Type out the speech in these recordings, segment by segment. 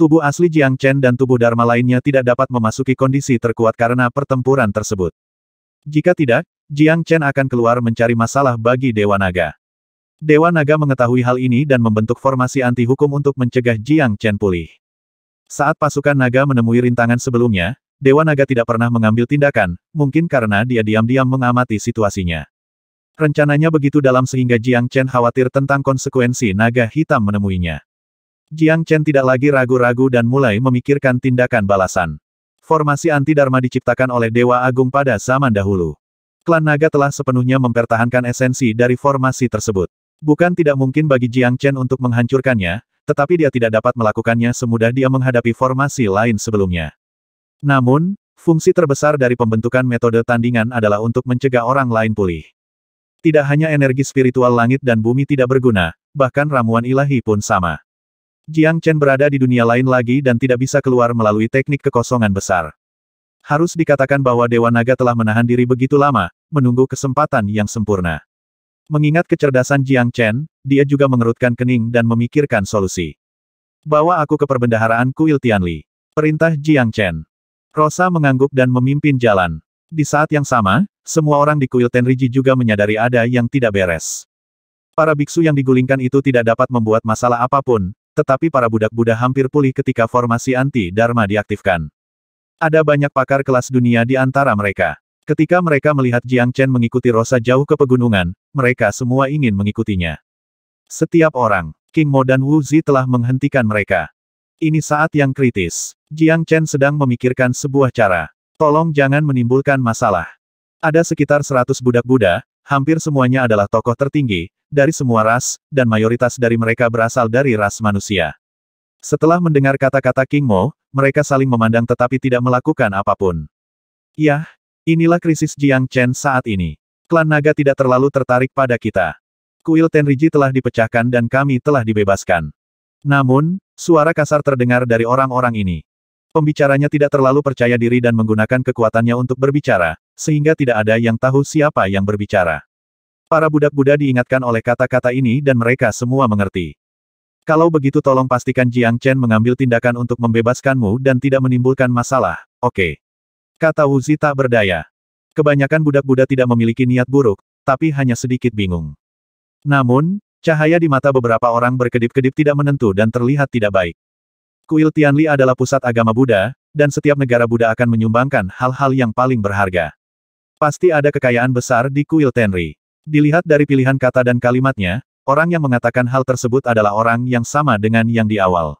Tubuh asli Jiang Chen dan tubuh Dharma lainnya tidak dapat memasuki kondisi terkuat karena pertempuran tersebut. Jika tidak, Jiang Chen akan keluar mencari masalah bagi Dewa Naga. Dewa Naga mengetahui hal ini dan membentuk formasi anti-hukum untuk mencegah Jiang Chen pulih. Saat pasukan naga menemui rintangan sebelumnya, Dewa Naga tidak pernah mengambil tindakan, mungkin karena dia diam-diam mengamati situasinya. Rencananya begitu dalam sehingga Jiang Chen khawatir tentang konsekuensi naga hitam menemuinya. Jiang Chen tidak lagi ragu-ragu dan mulai memikirkan tindakan balasan. Formasi anti-dharma diciptakan oleh Dewa Agung pada zaman dahulu. Klan Naga telah sepenuhnya mempertahankan esensi dari formasi tersebut. Bukan tidak mungkin bagi Jiang Chen untuk menghancurkannya, tetapi dia tidak dapat melakukannya semudah dia menghadapi formasi lain sebelumnya. Namun, fungsi terbesar dari pembentukan metode tandingan adalah untuk mencegah orang lain pulih. Tidak hanya energi spiritual langit dan bumi tidak berguna, bahkan ramuan ilahi pun sama. Jiang Chen berada di dunia lain lagi dan tidak bisa keluar melalui teknik kekosongan besar. Harus dikatakan bahwa Dewa Naga telah menahan diri begitu lama, menunggu kesempatan yang sempurna. Mengingat kecerdasan Jiang Chen, dia juga mengerutkan kening dan memikirkan solusi. Bawa aku ke perbendaharaan kuil Tianli. Perintah Jiang Chen. Rosa mengangguk dan memimpin jalan. Di saat yang sama, semua orang di kuil Tenriji juga menyadari ada yang tidak beres. Para biksu yang digulingkan itu tidak dapat membuat masalah apapun, tetapi para budak Buddha hampir pulih ketika formasi anti-dharma diaktifkan. Ada banyak pakar kelas dunia di antara mereka. Ketika mereka melihat Jiang Chen mengikuti Rosa jauh ke pegunungan, mereka semua ingin mengikutinya. Setiap orang, King Mo dan Wu Zi telah menghentikan mereka. Ini saat yang kritis. Jiang Chen sedang memikirkan sebuah cara. Tolong jangan menimbulkan masalah. Ada sekitar 100 budak Buddha, hampir semuanya adalah tokoh tertinggi, dari semua ras, dan mayoritas dari mereka berasal dari ras manusia. Setelah mendengar kata-kata King Mo, mereka saling memandang tetapi tidak melakukan apapun. Yah, inilah krisis Jiang Chen saat ini. Klan naga tidak terlalu tertarik pada kita. Kuil Tenriji telah dipecahkan dan kami telah dibebaskan. Namun, suara kasar terdengar dari orang-orang ini. Pembicaranya tidak terlalu percaya diri dan menggunakan kekuatannya untuk berbicara, sehingga tidak ada yang tahu siapa yang berbicara. Para budak Buddha diingatkan oleh kata-kata ini dan mereka semua mengerti. Kalau begitu tolong pastikan Jiang Chen mengambil tindakan untuk membebaskanmu dan tidak menimbulkan masalah, oke. Okay. Kata Wuzi tak berdaya. Kebanyakan budak Buddha tidak memiliki niat buruk, tapi hanya sedikit bingung. Namun, cahaya di mata beberapa orang berkedip-kedip tidak menentu dan terlihat tidak baik. Kuil Tianli adalah pusat agama Buddha, dan setiap negara Buddha akan menyumbangkan hal-hal yang paling berharga. Pasti ada kekayaan besar di kuil Tenri. Dilihat dari pilihan kata dan kalimatnya, orang yang mengatakan hal tersebut adalah orang yang sama dengan yang di awal.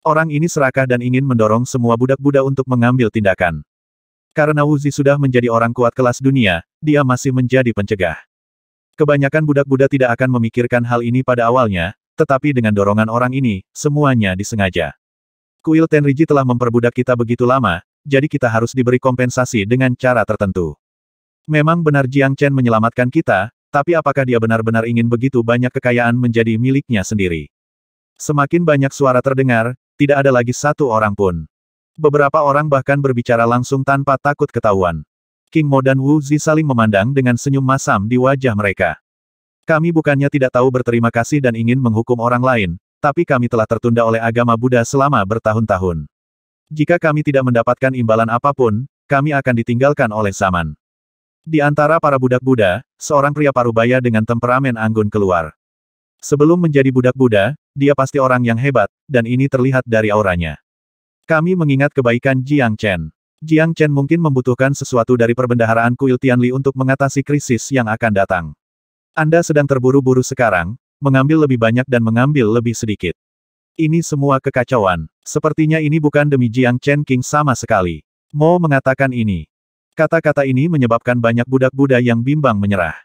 Orang ini serakah dan ingin mendorong semua budak-budak untuk mengambil tindakan. Karena Wuzi sudah menjadi orang kuat kelas dunia, dia masih menjadi pencegah. Kebanyakan budak-budak tidak akan memikirkan hal ini pada awalnya, tetapi dengan dorongan orang ini, semuanya disengaja. Kuil Tenriji telah memperbudak kita begitu lama, jadi kita harus diberi kompensasi dengan cara tertentu. Memang benar Jiang Chen menyelamatkan kita, tapi apakah dia benar-benar ingin begitu banyak kekayaan menjadi miliknya sendiri? Semakin banyak suara terdengar, tidak ada lagi satu orang pun. Beberapa orang bahkan berbicara langsung tanpa takut ketahuan. King Mo dan Wu Zi saling memandang dengan senyum masam di wajah mereka. Kami bukannya tidak tahu berterima kasih dan ingin menghukum orang lain, tapi kami telah tertunda oleh agama Buddha selama bertahun-tahun. Jika kami tidak mendapatkan imbalan apapun, kami akan ditinggalkan oleh zaman. Di antara para budak Buddha, seorang pria parubaya dengan temperamen anggun keluar. Sebelum menjadi budak Buddha, dia pasti orang yang hebat, dan ini terlihat dari auranya. Kami mengingat kebaikan Jiang Chen. Jiang Chen mungkin membutuhkan sesuatu dari perbendaharaan kuil Tianli untuk mengatasi krisis yang akan datang. Anda sedang terburu-buru sekarang, mengambil lebih banyak dan mengambil lebih sedikit. Ini semua kekacauan. Sepertinya ini bukan demi Jiang Chen King sama sekali. Mo mengatakan ini. Kata-kata ini menyebabkan banyak budak Buddha yang bimbang menyerah.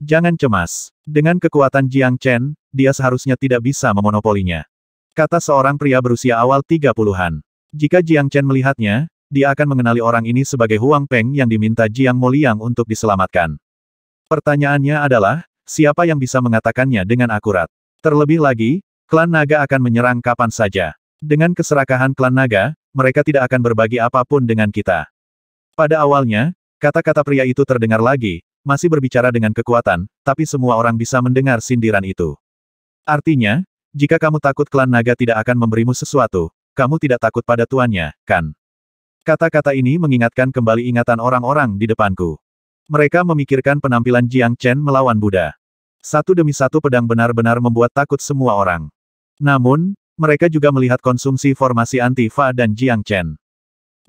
Jangan cemas. Dengan kekuatan Jiang Chen, dia seharusnya tidak bisa memonopolinya. Kata seorang pria berusia awal 30-an. Jika Jiang Chen melihatnya, dia akan mengenali orang ini sebagai Huang Peng yang diminta Jiang Moliang untuk diselamatkan. Pertanyaannya adalah, siapa yang bisa mengatakannya dengan akurat? Terlebih lagi, klan naga akan menyerang kapan saja. Dengan keserakahan klan naga, mereka tidak akan berbagi apapun dengan kita. Pada awalnya, kata-kata pria itu terdengar lagi, masih berbicara dengan kekuatan, tapi semua orang bisa mendengar sindiran itu. Artinya, jika kamu takut klan naga tidak akan memberimu sesuatu, kamu tidak takut pada tuannya, kan? Kata-kata ini mengingatkan kembali ingatan orang-orang di depanku. Mereka memikirkan penampilan Jiang Chen melawan Buddha. Satu demi satu pedang benar-benar membuat takut semua orang. Namun, mereka juga melihat konsumsi formasi anti-Fa dan Jiang Chen.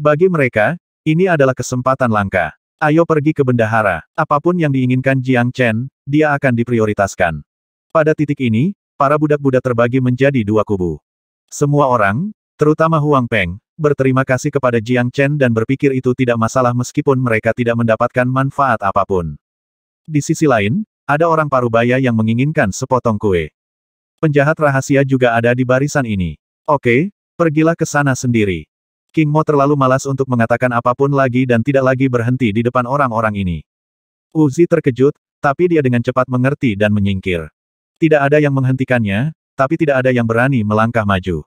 Bagi mereka, ini adalah kesempatan langka. Ayo pergi ke bendahara. Apapun yang diinginkan Jiang Chen, dia akan diprioritaskan. Pada titik ini, para budak-budak terbagi menjadi dua kubu. Semua orang, terutama Huang Peng, berterima kasih kepada Jiang Chen dan berpikir itu tidak masalah meskipun mereka tidak mendapatkan manfaat apapun. Di sisi lain, ada orang parubaya yang menginginkan sepotong kue. Penjahat rahasia juga ada di barisan ini. Oke, pergilah ke sana sendiri. King Mo terlalu malas untuk mengatakan apapun lagi dan tidak lagi berhenti di depan orang-orang ini. Uzi terkejut, tapi dia dengan cepat mengerti dan menyingkir. Tidak ada yang menghentikannya, tapi tidak ada yang berani melangkah maju.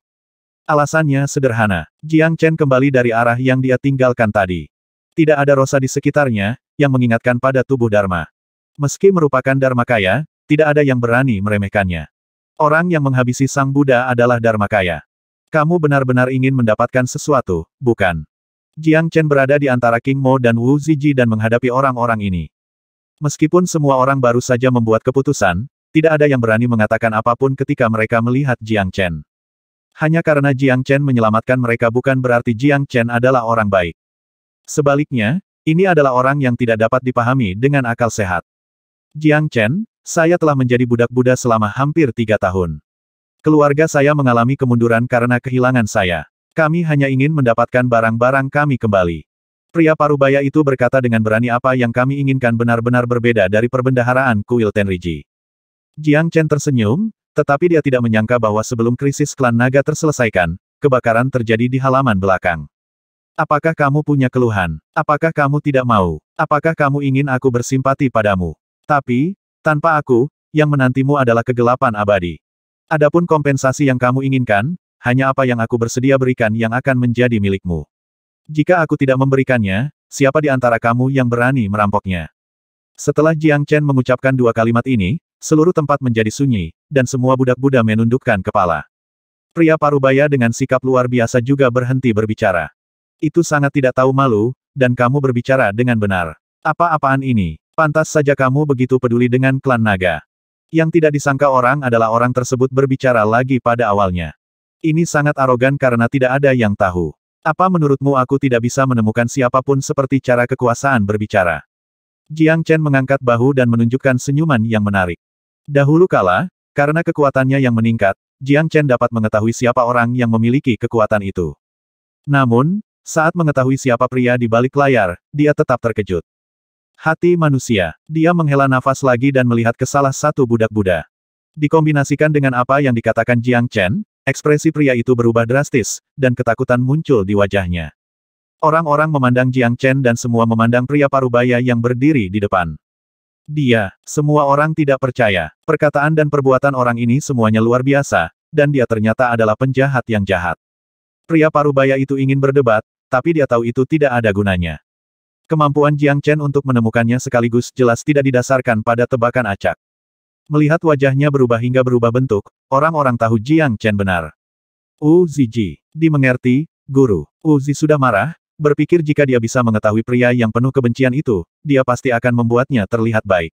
Alasannya sederhana, Jiang Chen kembali dari arah yang dia tinggalkan tadi. Tidak ada rosa di sekitarnya, yang mengingatkan pada tubuh Dharma. Meski merupakan Dharma kaya, tidak ada yang berani meremehkannya. Orang yang menghabisi sang Buddha adalah Dharma kaya. Kamu benar-benar ingin mendapatkan sesuatu, bukan? Jiang Chen berada di antara King Mo dan Wu Ziji dan menghadapi orang-orang ini. Meskipun semua orang baru saja membuat keputusan, tidak ada yang berani mengatakan apapun ketika mereka melihat Jiang Chen. Hanya karena Jiang Chen menyelamatkan mereka bukan berarti Jiang Chen adalah orang baik. Sebaliknya, ini adalah orang yang tidak dapat dipahami dengan akal sehat. Jiang Chen, saya telah menjadi budak Buddha selama hampir tiga tahun. Keluarga saya mengalami kemunduran karena kehilangan saya. Kami hanya ingin mendapatkan barang-barang kami kembali. Pria parubaya itu berkata dengan berani apa yang kami inginkan benar-benar berbeda dari perbendaharaan kuil Tenriji. Jiang Chen tersenyum, tetapi dia tidak menyangka bahwa sebelum krisis klan naga terselesaikan, kebakaran terjadi di halaman belakang. Apakah kamu punya keluhan? Apakah kamu tidak mau? Apakah kamu ingin aku bersimpati padamu? Tapi, tanpa aku, yang menantimu adalah kegelapan abadi. Adapun kompensasi yang kamu inginkan, hanya apa yang aku bersedia berikan yang akan menjadi milikmu. Jika aku tidak memberikannya, siapa di antara kamu yang berani merampoknya? Setelah Jiang Chen mengucapkan dua kalimat ini, seluruh tempat menjadi sunyi, dan semua budak budak menundukkan kepala. Pria parubaya dengan sikap luar biasa juga berhenti berbicara. Itu sangat tidak tahu malu, dan kamu berbicara dengan benar. Apa-apaan ini? Pantas saja kamu begitu peduli dengan klan naga. Yang tidak disangka orang adalah orang tersebut berbicara lagi pada awalnya. Ini sangat arogan karena tidak ada yang tahu. Apa menurutmu aku tidak bisa menemukan siapapun seperti cara kekuasaan berbicara? Jiang Chen mengangkat bahu dan menunjukkan senyuman yang menarik. Dahulu kala, karena kekuatannya yang meningkat, Jiang Chen dapat mengetahui siapa orang yang memiliki kekuatan itu. Namun, saat mengetahui siapa pria di balik layar, dia tetap terkejut. Hati manusia. Dia menghela nafas lagi dan melihat ke salah satu budak Buddha. Dikombinasikan dengan apa yang dikatakan Jiang Chen, ekspresi pria itu berubah drastis, dan ketakutan muncul di wajahnya. Orang-orang memandang Jiang Chen dan semua memandang pria parubaya yang berdiri di depan. Dia, semua orang tidak percaya. Perkataan dan perbuatan orang ini semuanya luar biasa, dan dia ternyata adalah penjahat yang jahat. Pria parubaya itu ingin berdebat, tapi dia tahu itu tidak ada gunanya. Kemampuan Jiang Chen untuk menemukannya sekaligus jelas tidak didasarkan pada tebakan acak. Melihat wajahnya berubah hingga berubah bentuk, orang-orang tahu Jiang Chen benar. Wu Ziji, dimengerti, guru. Wu Zi sudah marah, berpikir jika dia bisa mengetahui pria yang penuh kebencian itu, dia pasti akan membuatnya terlihat baik.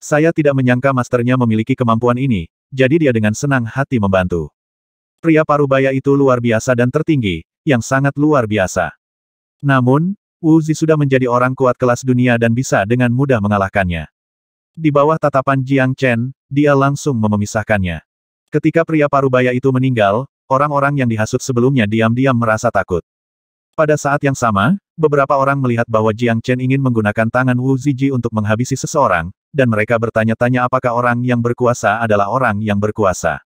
Saya tidak menyangka masternya memiliki kemampuan ini, jadi dia dengan senang hati membantu. Pria parubaya itu luar biasa dan tertinggi, yang sangat luar biasa. Namun, Wu Zi sudah menjadi orang kuat kelas dunia dan bisa dengan mudah mengalahkannya. Di bawah tatapan Jiang Chen, dia langsung memisahkannya. Ketika pria parubaya itu meninggal, orang-orang yang dihasut sebelumnya diam-diam merasa takut. Pada saat yang sama, beberapa orang melihat bahwa Jiang Chen ingin menggunakan tangan Wu Ziji untuk menghabisi seseorang, dan mereka bertanya-tanya apakah orang yang berkuasa adalah orang yang berkuasa.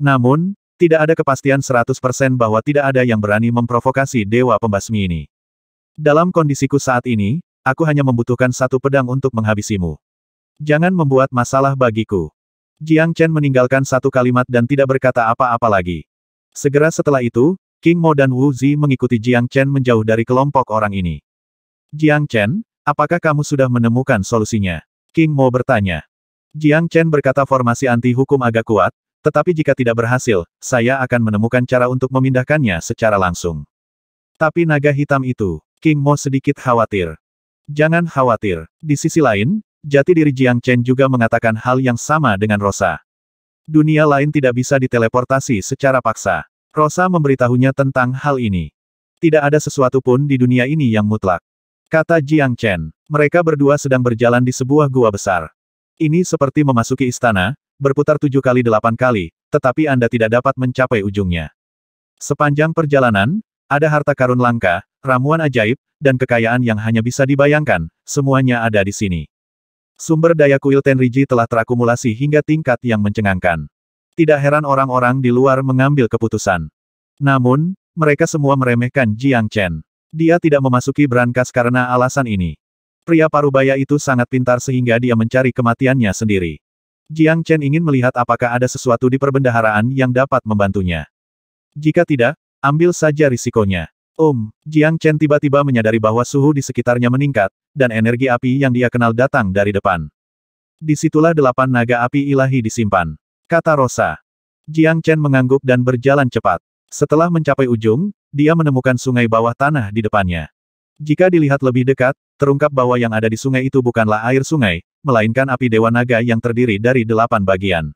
Namun, tidak ada kepastian 100% bahwa tidak ada yang berani memprovokasi dewa pembasmi ini. Dalam kondisiku saat ini, aku hanya membutuhkan satu pedang untuk menghabisimu. Jangan membuat masalah bagiku. Jiang Chen meninggalkan satu kalimat dan tidak berkata apa-apa lagi. Segera setelah itu, King Mo dan Wu Zi mengikuti Jiang Chen menjauh dari kelompok orang ini. Jiang Chen, apakah kamu sudah menemukan solusinya? King Mo bertanya. Jiang Chen berkata formasi anti-hukum agak kuat, tetapi jika tidak berhasil, saya akan menemukan cara untuk memindahkannya secara langsung. Tapi naga hitam itu, King Mo sedikit khawatir. Jangan khawatir. Di sisi lain, jati diri Jiang Chen juga mengatakan hal yang sama dengan Rosa. Dunia lain tidak bisa diteleportasi secara paksa. Rosa memberitahunya tentang hal ini. Tidak ada sesuatu pun di dunia ini yang mutlak. Kata Jiang Chen. Mereka berdua sedang berjalan di sebuah gua besar. Ini seperti memasuki istana, berputar tujuh kali delapan kali, tetapi Anda tidak dapat mencapai ujungnya. Sepanjang perjalanan, ada harta karun langka, ramuan ajaib, dan kekayaan yang hanya bisa dibayangkan, semuanya ada di sini. Sumber daya kuil Tenriji telah terakumulasi hingga tingkat yang mencengangkan. Tidak heran orang-orang di luar mengambil keputusan. Namun, mereka semua meremehkan Jiang Chen. Dia tidak memasuki berangkas karena alasan ini. Pria parubaya itu sangat pintar sehingga dia mencari kematiannya sendiri. Jiang Chen ingin melihat apakah ada sesuatu di perbendaharaan yang dapat membantunya. Jika tidak, ambil saja risikonya. Om, Jiang Chen tiba-tiba menyadari bahwa suhu di sekitarnya meningkat, dan energi api yang dia kenal datang dari depan. Disitulah delapan naga api ilahi disimpan. Kata Rosa. Jiang Chen mengangguk dan berjalan cepat. Setelah mencapai ujung, dia menemukan sungai bawah tanah di depannya. Jika dilihat lebih dekat, terungkap bahwa yang ada di sungai itu bukanlah air sungai, melainkan api dewa naga yang terdiri dari delapan bagian.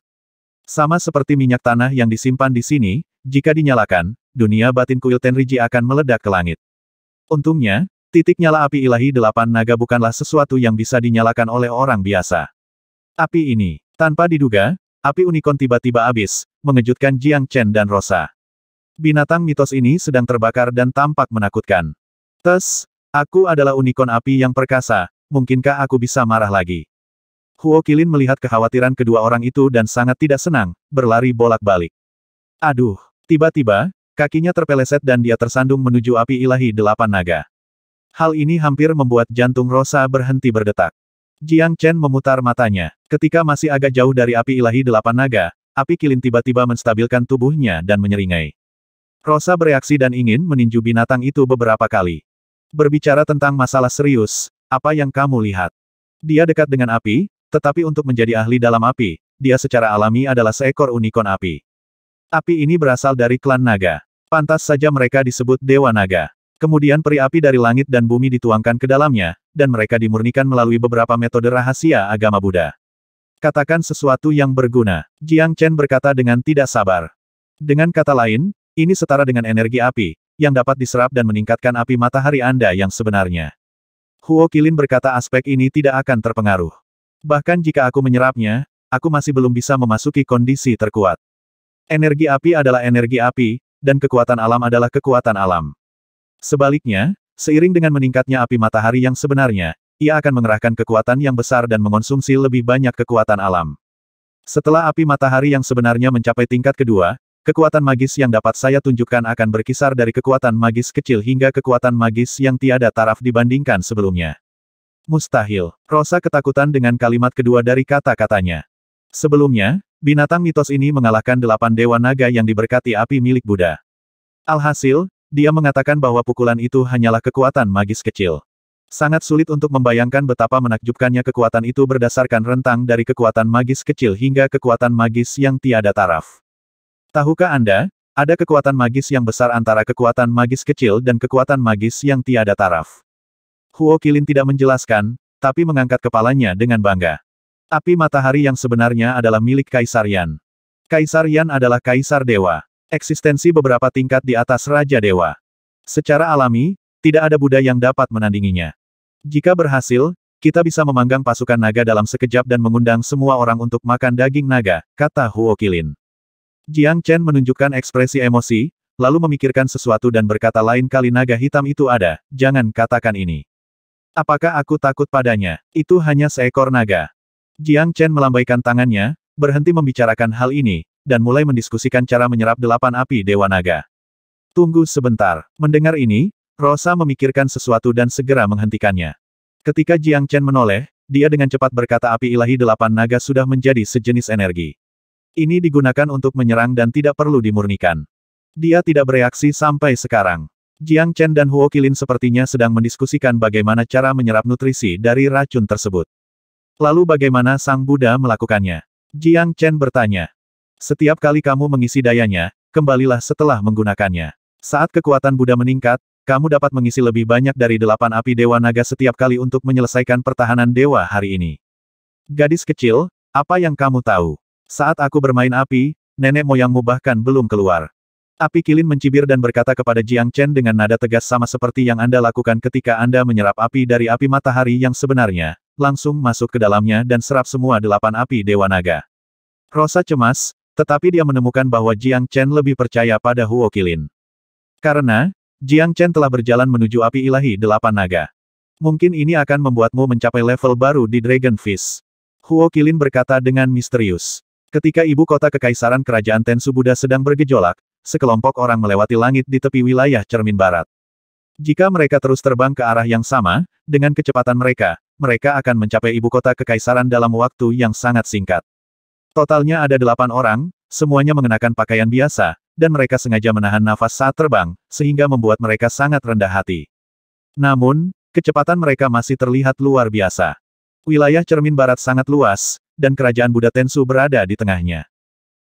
Sama seperti minyak tanah yang disimpan di sini, jika dinyalakan, dunia batin kuil Tenriji akan meledak ke langit. Untungnya, titik nyala api ilahi delapan naga bukanlah sesuatu yang bisa dinyalakan oleh orang biasa. Api ini, tanpa diduga, api unicorn tiba-tiba habis, mengejutkan Jiang Chen dan Rosa. Binatang mitos ini sedang terbakar dan tampak menakutkan. Tes, aku adalah unicorn api yang perkasa, mungkinkah aku bisa marah lagi? Huo Kilin melihat kekhawatiran kedua orang itu dan sangat tidak senang, berlari bolak-balik. Aduh, tiba-tiba, Kakinya terpeleset dan dia tersandung menuju api ilahi delapan naga. Hal ini hampir membuat jantung Rosa berhenti berdetak. Jiang Chen memutar matanya. Ketika masih agak jauh dari api ilahi delapan naga, api kilin tiba-tiba menstabilkan tubuhnya dan menyeringai. Rosa bereaksi dan ingin meninju binatang itu beberapa kali. Berbicara tentang masalah serius, apa yang kamu lihat? Dia dekat dengan api, tetapi untuk menjadi ahli dalam api, dia secara alami adalah seekor unicorn api. Api ini berasal dari klan naga. Pantas saja mereka disebut Dewa Naga. Kemudian peri api dari langit dan bumi dituangkan ke dalamnya, dan mereka dimurnikan melalui beberapa metode rahasia agama Buddha. Katakan sesuatu yang berguna. Jiang Chen berkata dengan tidak sabar. Dengan kata lain, ini setara dengan energi api, yang dapat diserap dan meningkatkan api matahari Anda yang sebenarnya. Huo Kilin berkata aspek ini tidak akan terpengaruh. Bahkan jika aku menyerapnya, aku masih belum bisa memasuki kondisi terkuat. Energi api adalah energi api, dan kekuatan alam adalah kekuatan alam. Sebaliknya, seiring dengan meningkatnya api matahari yang sebenarnya, ia akan mengerahkan kekuatan yang besar dan mengonsumsi lebih banyak kekuatan alam. Setelah api matahari yang sebenarnya mencapai tingkat kedua, kekuatan magis yang dapat saya tunjukkan akan berkisar dari kekuatan magis kecil hingga kekuatan magis yang tiada taraf dibandingkan sebelumnya. Mustahil. Rosa ketakutan dengan kalimat kedua dari kata-katanya. Sebelumnya, Binatang mitos ini mengalahkan delapan dewa naga yang diberkati api milik Buddha. Alhasil, dia mengatakan bahwa pukulan itu hanyalah kekuatan magis kecil. Sangat sulit untuk membayangkan betapa menakjubkannya kekuatan itu berdasarkan rentang dari kekuatan magis kecil hingga kekuatan magis yang tiada taraf. Tahukah Anda, ada kekuatan magis yang besar antara kekuatan magis kecil dan kekuatan magis yang tiada taraf. Huo Kilin tidak menjelaskan, tapi mengangkat kepalanya dengan bangga. Api matahari yang sebenarnya adalah milik Kaisar Yan. Kaisar Yan adalah Kaisar Dewa. Eksistensi beberapa tingkat di atas Raja Dewa. Secara alami, tidak ada Buddha yang dapat menandinginya. Jika berhasil, kita bisa memanggang pasukan naga dalam sekejap dan mengundang semua orang untuk makan daging naga, kata Huo Kilin. Jiang Chen menunjukkan ekspresi emosi, lalu memikirkan sesuatu dan berkata lain kali naga hitam itu ada, jangan katakan ini. Apakah aku takut padanya? Itu hanya seekor naga. Jiang Chen melambaikan tangannya, berhenti membicarakan hal ini, dan mulai mendiskusikan cara menyerap delapan api Dewa Naga. Tunggu sebentar. Mendengar ini, Rosa memikirkan sesuatu dan segera menghentikannya. Ketika Jiang Chen menoleh, dia dengan cepat berkata api ilahi delapan naga sudah menjadi sejenis energi. Ini digunakan untuk menyerang dan tidak perlu dimurnikan. Dia tidak bereaksi sampai sekarang. Jiang Chen dan Huo Qilin sepertinya sedang mendiskusikan bagaimana cara menyerap nutrisi dari racun tersebut. Lalu bagaimana Sang Buddha melakukannya? Jiang Chen bertanya. Setiap kali kamu mengisi dayanya, kembalilah setelah menggunakannya. Saat kekuatan Buddha meningkat, kamu dapat mengisi lebih banyak dari delapan api Dewa Naga setiap kali untuk menyelesaikan pertahanan Dewa hari ini. Gadis kecil, apa yang kamu tahu? Saat aku bermain api, nenek moyangmu bahkan belum keluar. Api Kilin mencibir dan berkata kepada Jiang Chen dengan nada tegas sama seperti yang Anda lakukan ketika Anda menyerap api dari api matahari yang sebenarnya, langsung masuk ke dalamnya dan serap semua delapan api Dewa Naga. Rosa cemas, tetapi dia menemukan bahwa Jiang Chen lebih percaya pada Huo Qilin. Karena, Jiang Chen telah berjalan menuju api ilahi delapan naga. Mungkin ini akan membuatmu mencapai level baru di Dragon Fist. Huo Qilin berkata dengan misterius. Ketika ibu kota kekaisaran kerajaan Tensu Buddha sedang bergejolak, sekelompok orang melewati langit di tepi wilayah cermin barat. Jika mereka terus terbang ke arah yang sama, dengan kecepatan mereka, mereka akan mencapai ibu kota kekaisaran dalam waktu yang sangat singkat. Totalnya ada delapan orang, semuanya mengenakan pakaian biasa, dan mereka sengaja menahan nafas saat terbang, sehingga membuat mereka sangat rendah hati. Namun, kecepatan mereka masih terlihat luar biasa. Wilayah cermin barat sangat luas, dan kerajaan Buddha Tensu berada di tengahnya.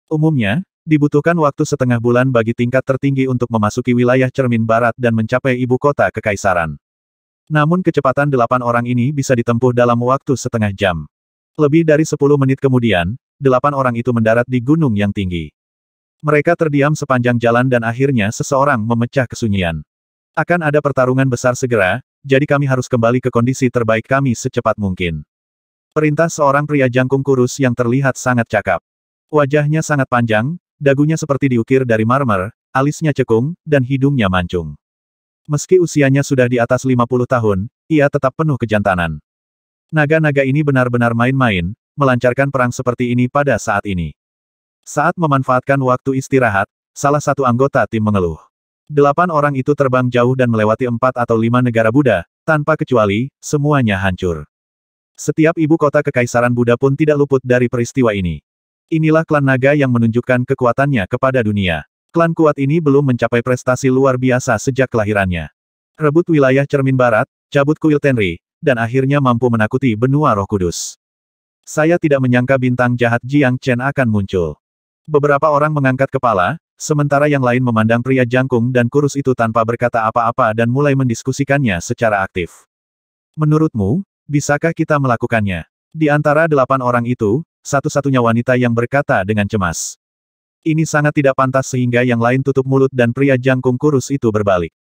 Umumnya, Dibutuhkan waktu setengah bulan bagi tingkat tertinggi untuk memasuki wilayah cermin barat dan mencapai ibu kota kekaisaran. Namun kecepatan delapan orang ini bisa ditempuh dalam waktu setengah jam. Lebih dari sepuluh menit kemudian, delapan orang itu mendarat di gunung yang tinggi. Mereka terdiam sepanjang jalan dan akhirnya seseorang memecah kesunyian. Akan ada pertarungan besar segera, jadi kami harus kembali ke kondisi terbaik kami secepat mungkin. Perintah seorang pria jangkung kurus yang terlihat sangat cakap. Wajahnya sangat panjang, dagunya seperti diukir dari marmer, alisnya cekung, dan hidungnya mancung. Meski usianya sudah di atas 50 tahun, ia tetap penuh kejantanan. Naga-naga ini benar-benar main-main, melancarkan perang seperti ini pada saat ini. Saat memanfaatkan waktu istirahat, salah satu anggota tim mengeluh. Delapan orang itu terbang jauh dan melewati empat atau lima negara Buddha, tanpa kecuali, semuanya hancur. Setiap ibu kota kekaisaran Buddha pun tidak luput dari peristiwa ini. Inilah klan naga yang menunjukkan kekuatannya kepada dunia. Klan kuat ini belum mencapai prestasi luar biasa sejak kelahirannya. Rebut wilayah cermin barat, cabut kuil Tenri, dan akhirnya mampu menakuti benua roh kudus. Saya tidak menyangka bintang jahat Jiang Chen akan muncul. Beberapa orang mengangkat kepala, sementara yang lain memandang pria jangkung dan kurus itu tanpa berkata apa-apa dan mulai mendiskusikannya secara aktif. Menurutmu, bisakah kita melakukannya? Di antara delapan orang itu, satu-satunya wanita yang berkata dengan cemas. Ini sangat tidak pantas sehingga yang lain tutup mulut dan pria jangkung kurus itu berbalik.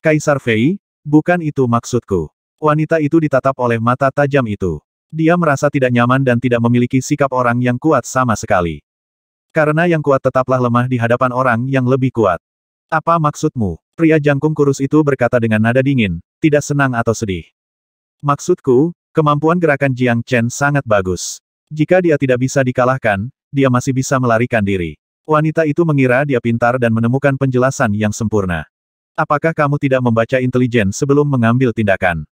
Kaisar Fei, bukan itu maksudku. Wanita itu ditatap oleh mata tajam itu. Dia merasa tidak nyaman dan tidak memiliki sikap orang yang kuat sama sekali. Karena yang kuat tetaplah lemah di hadapan orang yang lebih kuat. Apa maksudmu? Pria jangkung kurus itu berkata dengan nada dingin, tidak senang atau sedih. Maksudku, kemampuan gerakan Jiang Chen sangat bagus. Jika dia tidak bisa dikalahkan, dia masih bisa melarikan diri. Wanita itu mengira dia pintar dan menemukan penjelasan yang sempurna. Apakah kamu tidak membaca intelijen sebelum mengambil tindakan?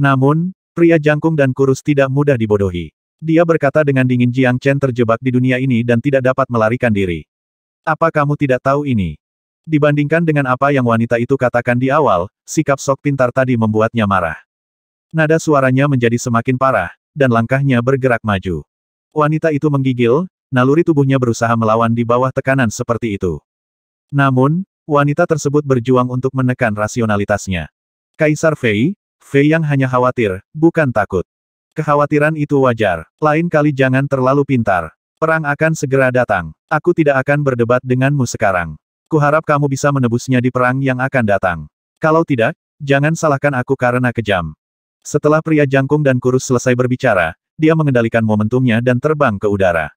Namun, pria jangkung dan kurus tidak mudah dibodohi. Dia berkata dengan dingin Jiang Chen terjebak di dunia ini dan tidak dapat melarikan diri. Apa kamu tidak tahu ini? Dibandingkan dengan apa yang wanita itu katakan di awal, sikap sok pintar tadi membuatnya marah. Nada suaranya menjadi semakin parah, dan langkahnya bergerak maju. Wanita itu menggigil, naluri tubuhnya berusaha melawan di bawah tekanan seperti itu. Namun, wanita tersebut berjuang untuk menekan rasionalitasnya. Kaisar Fei, Fei yang hanya khawatir, bukan takut. Kekhawatiran itu wajar, lain kali jangan terlalu pintar. Perang akan segera datang. Aku tidak akan berdebat denganmu sekarang. Kuharap kamu bisa menebusnya di perang yang akan datang. Kalau tidak, jangan salahkan aku karena kejam. Setelah pria jangkung dan kurus selesai berbicara, dia mengendalikan momentumnya dan terbang ke udara.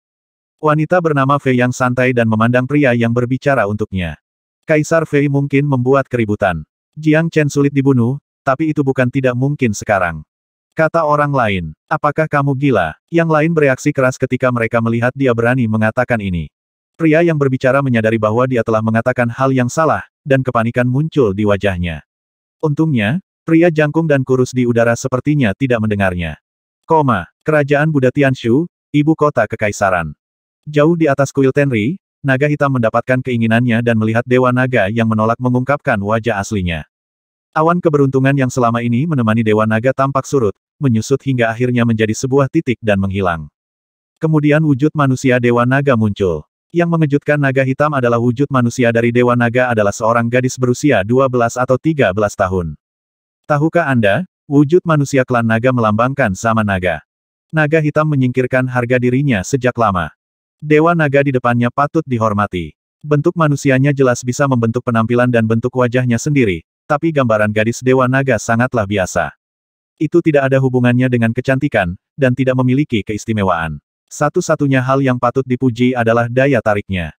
Wanita bernama Fei yang santai dan memandang pria yang berbicara untuknya. Kaisar Fei mungkin membuat keributan. Jiang Chen sulit dibunuh, tapi itu bukan tidak mungkin sekarang. Kata orang lain, apakah kamu gila? Yang lain bereaksi keras ketika mereka melihat dia berani mengatakan ini. Pria yang berbicara menyadari bahwa dia telah mengatakan hal yang salah, dan kepanikan muncul di wajahnya. Untungnya, pria jangkung dan kurus di udara sepertinya tidak mendengarnya. Koma, Kerajaan Buddha Tianshu, ibu kota kekaisaran. Jauh di atas kuil Tenri, naga hitam mendapatkan keinginannya dan melihat Dewa Naga yang menolak mengungkapkan wajah aslinya. Awan keberuntungan yang selama ini menemani Dewa Naga tampak surut, menyusut hingga akhirnya menjadi sebuah titik dan menghilang. Kemudian wujud manusia Dewa Naga muncul. Yang mengejutkan naga hitam adalah wujud manusia dari Dewa Naga adalah seorang gadis berusia 12 atau 13 tahun. Tahukah Anda, wujud manusia klan naga melambangkan sama naga. Naga hitam menyingkirkan harga dirinya sejak lama. Dewa naga di depannya patut dihormati. Bentuk manusianya jelas bisa membentuk penampilan dan bentuk wajahnya sendiri, tapi gambaran gadis Dewa Naga sangatlah biasa. Itu tidak ada hubungannya dengan kecantikan, dan tidak memiliki keistimewaan. Satu-satunya hal yang patut dipuji adalah daya tariknya.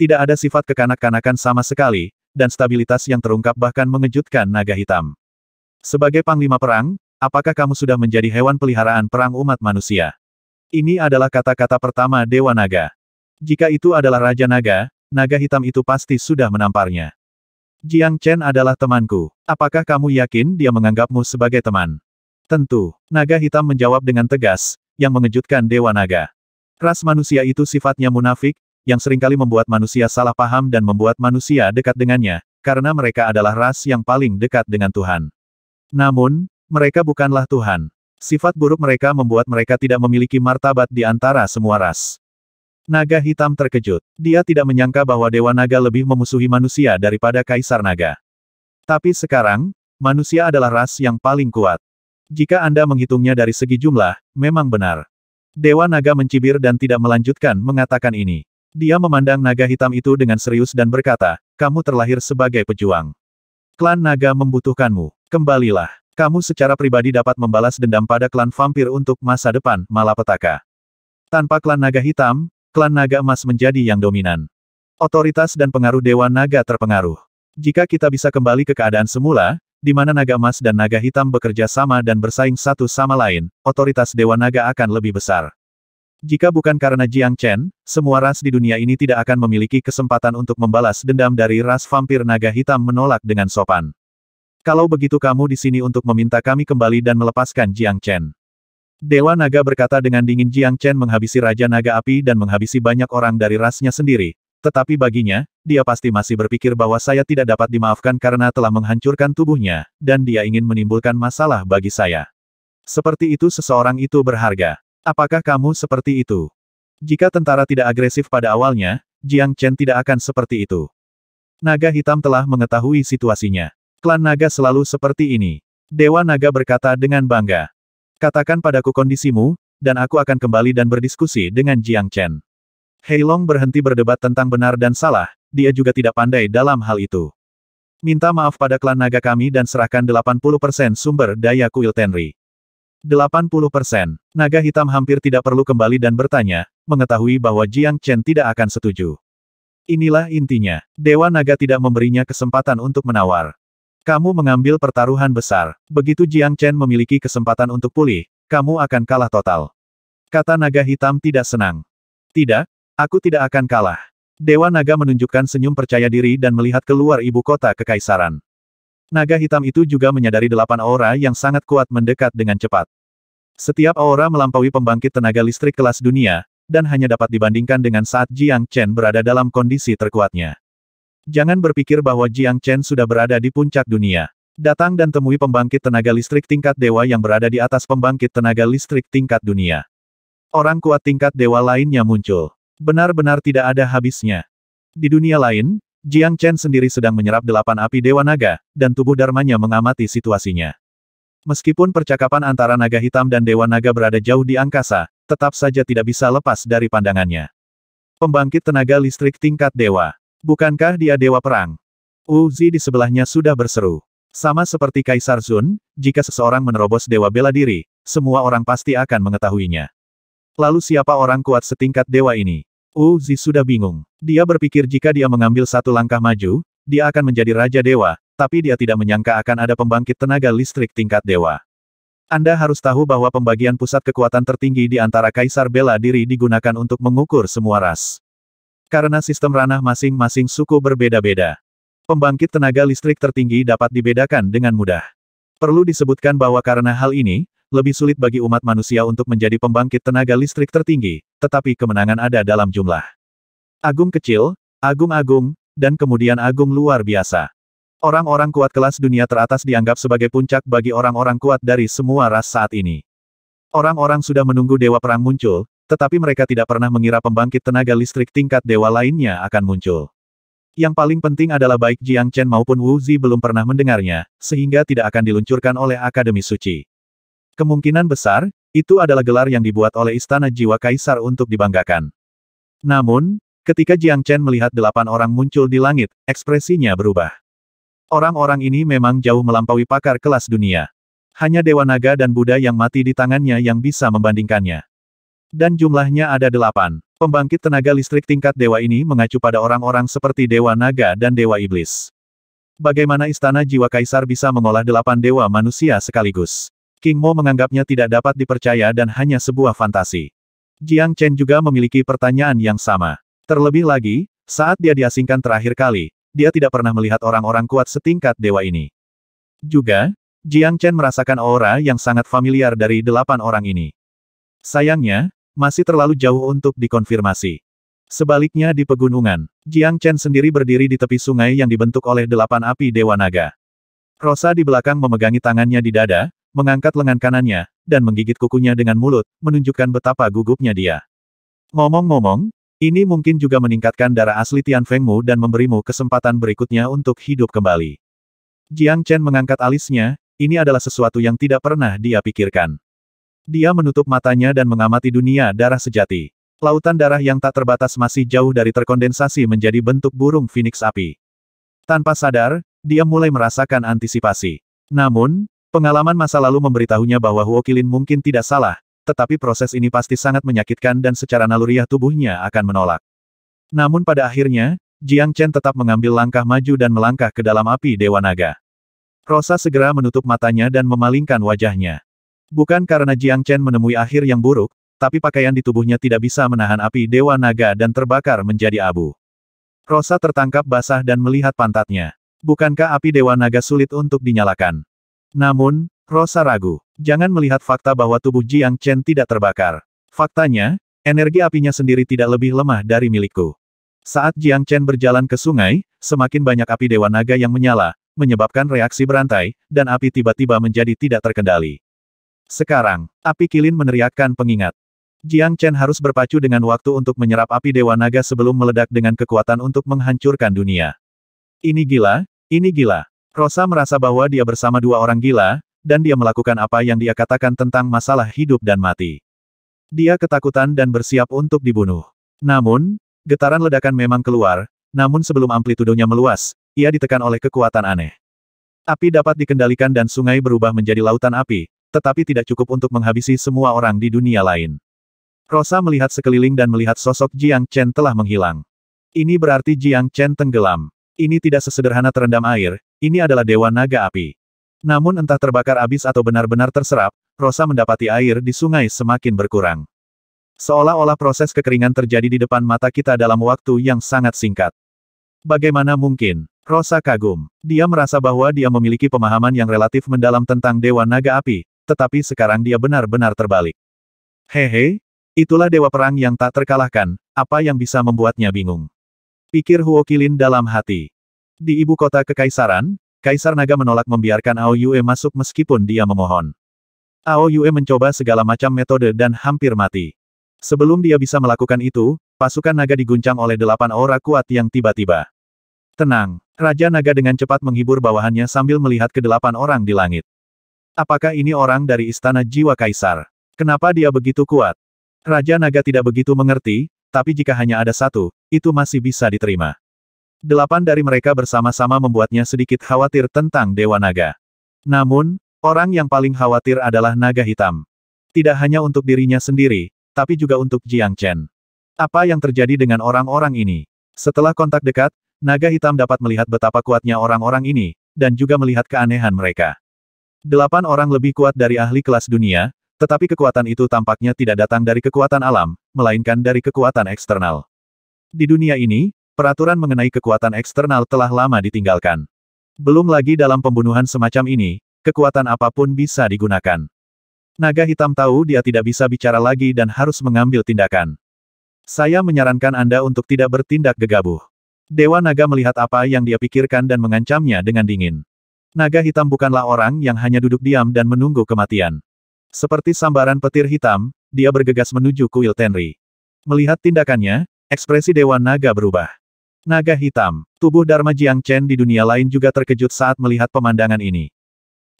Tidak ada sifat kekanak-kanakan sama sekali, dan stabilitas yang terungkap bahkan mengejutkan naga hitam. Sebagai Panglima Perang, apakah kamu sudah menjadi hewan peliharaan perang umat manusia? Ini adalah kata-kata pertama Dewa Naga. Jika itu adalah Raja Naga, naga hitam itu pasti sudah menamparnya. Jiang Chen adalah temanku. Apakah kamu yakin dia menganggapmu sebagai teman? Tentu, naga hitam menjawab dengan tegas, yang mengejutkan Dewa Naga. Ras manusia itu sifatnya munafik, yang seringkali membuat manusia salah paham dan membuat manusia dekat dengannya, karena mereka adalah ras yang paling dekat dengan Tuhan. Namun, mereka bukanlah Tuhan. Sifat buruk mereka membuat mereka tidak memiliki martabat di antara semua ras. Naga hitam terkejut. Dia tidak menyangka bahwa Dewa Naga lebih memusuhi manusia daripada Kaisar Naga. Tapi sekarang, manusia adalah ras yang paling kuat. Jika Anda menghitungnya dari segi jumlah, memang benar. Dewa Naga mencibir dan tidak melanjutkan mengatakan ini. Dia memandang naga hitam itu dengan serius dan berkata, kamu terlahir sebagai pejuang. Klan naga membutuhkanmu. Kembalilah. Kamu secara pribadi dapat membalas dendam pada klan vampir untuk masa depan, malapetaka. Tanpa klan naga hitam, klan naga emas menjadi yang dominan. Otoritas dan pengaruh Dewa Naga terpengaruh. Jika kita bisa kembali ke keadaan semula, di mana naga emas dan naga hitam bekerja sama dan bersaing satu sama lain, otoritas Dewa Naga akan lebih besar. Jika bukan karena Jiang Chen, semua ras di dunia ini tidak akan memiliki kesempatan untuk membalas dendam dari ras vampir naga hitam menolak dengan sopan. Kalau begitu kamu di sini untuk meminta kami kembali dan melepaskan Jiang Chen. Dewa Naga berkata dengan dingin Jiang Chen menghabisi Raja Naga Api dan menghabisi banyak orang dari rasnya sendiri. Tetapi baginya, dia pasti masih berpikir bahwa saya tidak dapat dimaafkan karena telah menghancurkan tubuhnya, dan dia ingin menimbulkan masalah bagi saya. Seperti itu seseorang itu berharga. Apakah kamu seperti itu? Jika tentara tidak agresif pada awalnya, Jiang Chen tidak akan seperti itu. Naga hitam telah mengetahui situasinya. Klan naga selalu seperti ini. Dewa naga berkata dengan bangga. Katakan padaku kondisimu, dan aku akan kembali dan berdiskusi dengan Jiang Chen. Heilong berhenti berdebat tentang benar dan salah, dia juga tidak pandai dalam hal itu. Minta maaf pada klan naga kami dan serahkan 80% sumber daya kuil Tenri. 80%. Naga hitam hampir tidak perlu kembali dan bertanya, mengetahui bahwa Jiang Chen tidak akan setuju. Inilah intinya. Dewa naga tidak memberinya kesempatan untuk menawar. Kamu mengambil pertaruhan besar. Begitu Jiang Chen memiliki kesempatan untuk pulih, kamu akan kalah total. Kata naga hitam tidak senang. Tidak, aku tidak akan kalah. Dewa naga menunjukkan senyum percaya diri dan melihat keluar ibu kota kekaisaran. Naga hitam itu juga menyadari delapan aura yang sangat kuat mendekat dengan cepat. Setiap aura melampaui pembangkit tenaga listrik kelas dunia, dan hanya dapat dibandingkan dengan saat Jiang Chen berada dalam kondisi terkuatnya. Jangan berpikir bahwa Jiang Chen sudah berada di puncak dunia. Datang dan temui pembangkit tenaga listrik tingkat dewa yang berada di atas pembangkit tenaga listrik tingkat dunia. Orang kuat tingkat dewa lainnya muncul. Benar-benar tidak ada habisnya. Di dunia lain, Jiang Chen sendiri sedang menyerap delapan api Dewa Naga, dan tubuh Dharmanya mengamati situasinya. Meskipun percakapan antara Naga Hitam dan Dewa Naga berada jauh di angkasa, tetap saja tidak bisa lepas dari pandangannya. Pembangkit tenaga listrik tingkat Dewa. Bukankah dia dewa perang? Uzi di sebelahnya sudah berseru. Sama seperti Kaisar Zun, jika seseorang menerobos dewa bela diri, semua orang pasti akan mengetahuinya. Lalu siapa orang kuat setingkat dewa ini? Uzi sudah bingung. Dia berpikir jika dia mengambil satu langkah maju, dia akan menjadi raja dewa, tapi dia tidak menyangka akan ada pembangkit tenaga listrik tingkat dewa. Anda harus tahu bahwa pembagian pusat kekuatan tertinggi di antara kaisar bela diri digunakan untuk mengukur semua ras. Karena sistem ranah masing-masing suku berbeda-beda. Pembangkit tenaga listrik tertinggi dapat dibedakan dengan mudah. Perlu disebutkan bahwa karena hal ini, lebih sulit bagi umat manusia untuk menjadi pembangkit tenaga listrik tertinggi, tetapi kemenangan ada dalam jumlah. Agung kecil, agung-agung, dan kemudian agung luar biasa. Orang-orang kuat kelas dunia teratas dianggap sebagai puncak bagi orang-orang kuat dari semua ras saat ini. Orang-orang sudah menunggu Dewa Perang muncul, tetapi mereka tidak pernah mengira pembangkit tenaga listrik tingkat dewa lainnya akan muncul. Yang paling penting adalah baik Jiang Chen maupun Wu Zi belum pernah mendengarnya, sehingga tidak akan diluncurkan oleh Akademi Suci. Kemungkinan besar, itu adalah gelar yang dibuat oleh Istana Jiwa Kaisar untuk dibanggakan. Namun, ketika Jiang Chen melihat delapan orang muncul di langit, ekspresinya berubah. Orang-orang ini memang jauh melampaui pakar kelas dunia. Hanya Dewa Naga dan Buddha yang mati di tangannya yang bisa membandingkannya. Dan jumlahnya ada delapan. Pembangkit tenaga listrik tingkat dewa ini mengacu pada orang-orang seperti Dewa Naga dan Dewa Iblis. Bagaimana istana jiwa kaisar bisa mengolah delapan dewa manusia sekaligus? King Mo menganggapnya tidak dapat dipercaya dan hanya sebuah fantasi. Jiang Chen juga memiliki pertanyaan yang sama. Terlebih lagi, saat dia diasingkan terakhir kali, dia tidak pernah melihat orang-orang kuat setingkat dewa ini. Juga, Jiang Chen merasakan aura yang sangat familiar dari delapan orang ini. Sayangnya, masih terlalu jauh untuk dikonfirmasi. Sebaliknya di pegunungan, Jiang Chen sendiri berdiri di tepi sungai yang dibentuk oleh delapan api Dewa Naga. Rosa di belakang memegangi tangannya di dada, mengangkat lengan kanannya, dan menggigit kukunya dengan mulut, menunjukkan betapa gugupnya dia. Ngomong-ngomong, ini mungkin juga meningkatkan darah asli Tian Fengmu dan memberimu kesempatan berikutnya untuk hidup kembali. Jiang Chen mengangkat alisnya, ini adalah sesuatu yang tidak pernah dia pikirkan. Dia menutup matanya dan mengamati dunia darah sejati. Lautan darah yang tak terbatas masih jauh dari terkondensasi menjadi bentuk burung phoenix api. Tanpa sadar, dia mulai merasakan antisipasi. Namun, pengalaman masa lalu memberitahunya bahwa Huokilin mungkin tidak salah, tetapi proses ini pasti sangat menyakitkan dan secara naluriah tubuhnya akan menolak. Namun pada akhirnya, Jiang Chen tetap mengambil langkah maju dan melangkah ke dalam api Dewa Naga. Rosa segera menutup matanya dan memalingkan wajahnya. Bukan karena Jiang Chen menemui akhir yang buruk, tapi pakaian di tubuhnya tidak bisa menahan api Dewa Naga dan terbakar menjadi abu. Rosa tertangkap basah dan melihat pantatnya. Bukankah api Dewa Naga sulit untuk dinyalakan? Namun, Rosa ragu. Jangan melihat fakta bahwa tubuh Jiang Chen tidak terbakar. Faktanya, energi apinya sendiri tidak lebih lemah dari milikku. Saat Jiang Chen berjalan ke sungai, semakin banyak api Dewa Naga yang menyala, menyebabkan reaksi berantai, dan api tiba-tiba menjadi tidak terkendali. Sekarang, api kilin meneriakkan pengingat. Jiang Chen harus berpacu dengan waktu untuk menyerap api Dewa Naga sebelum meledak dengan kekuatan untuk menghancurkan dunia. Ini gila, ini gila. Rosa merasa bahwa dia bersama dua orang gila, dan dia melakukan apa yang dia katakan tentang masalah hidup dan mati. Dia ketakutan dan bersiap untuk dibunuh. Namun, getaran ledakan memang keluar, namun sebelum amplitudonya meluas, ia ditekan oleh kekuatan aneh. Api dapat dikendalikan dan sungai berubah menjadi lautan api, tetapi tidak cukup untuk menghabisi semua orang di dunia lain. Rosa melihat sekeliling dan melihat sosok Jiang Chen telah menghilang. Ini berarti Jiang Chen tenggelam. Ini tidak sesederhana terendam air, ini adalah dewa naga api. Namun entah terbakar abis atau benar-benar terserap, Rosa mendapati air di sungai semakin berkurang. Seolah-olah proses kekeringan terjadi di depan mata kita dalam waktu yang sangat singkat. Bagaimana mungkin? Rosa kagum. Dia merasa bahwa dia memiliki pemahaman yang relatif mendalam tentang Dewa Naga Api, tetapi sekarang dia benar-benar terbalik. Hehe, itulah dewa perang yang tak terkalahkan, apa yang bisa membuatnya bingung. Pikir Huo Qilin dalam hati. Di ibu kota kekaisaran, Kaisar Naga menolak membiarkan Ao Yue masuk meskipun dia memohon. Ao Yue mencoba segala macam metode dan hampir mati. Sebelum dia bisa melakukan itu, pasukan naga diguncang oleh delapan aura kuat yang tiba-tiba. Tenang, Raja Naga dengan cepat menghibur bawahannya sambil melihat ke delapan orang di langit. Apakah ini orang dari Istana Jiwa Kaisar? Kenapa dia begitu kuat? Raja Naga tidak begitu mengerti, tapi jika hanya ada satu, itu masih bisa diterima. Delapan dari mereka bersama-sama membuatnya sedikit khawatir tentang Dewa Naga. Namun, orang yang paling khawatir adalah Naga Hitam. Tidak hanya untuk dirinya sendiri, tapi juga untuk Jiang Chen. Apa yang terjadi dengan orang-orang ini? Setelah kontak dekat, Naga Hitam dapat melihat betapa kuatnya orang-orang ini, dan juga melihat keanehan mereka. Delapan orang lebih kuat dari ahli kelas dunia, tetapi kekuatan itu tampaknya tidak datang dari kekuatan alam, melainkan dari kekuatan eksternal. Di dunia ini, peraturan mengenai kekuatan eksternal telah lama ditinggalkan. Belum lagi dalam pembunuhan semacam ini, kekuatan apapun bisa digunakan. Naga hitam tahu dia tidak bisa bicara lagi dan harus mengambil tindakan. Saya menyarankan Anda untuk tidak bertindak gegabah. Dewa Naga melihat apa yang dia pikirkan dan mengancamnya dengan dingin. Naga hitam bukanlah orang yang hanya duduk diam dan menunggu kematian. Seperti sambaran petir hitam, dia bergegas menuju kuil Tenri. Melihat tindakannya, ekspresi Dewa Naga berubah. Naga hitam, tubuh Dharma Jiang Chen di dunia lain juga terkejut saat melihat pemandangan ini.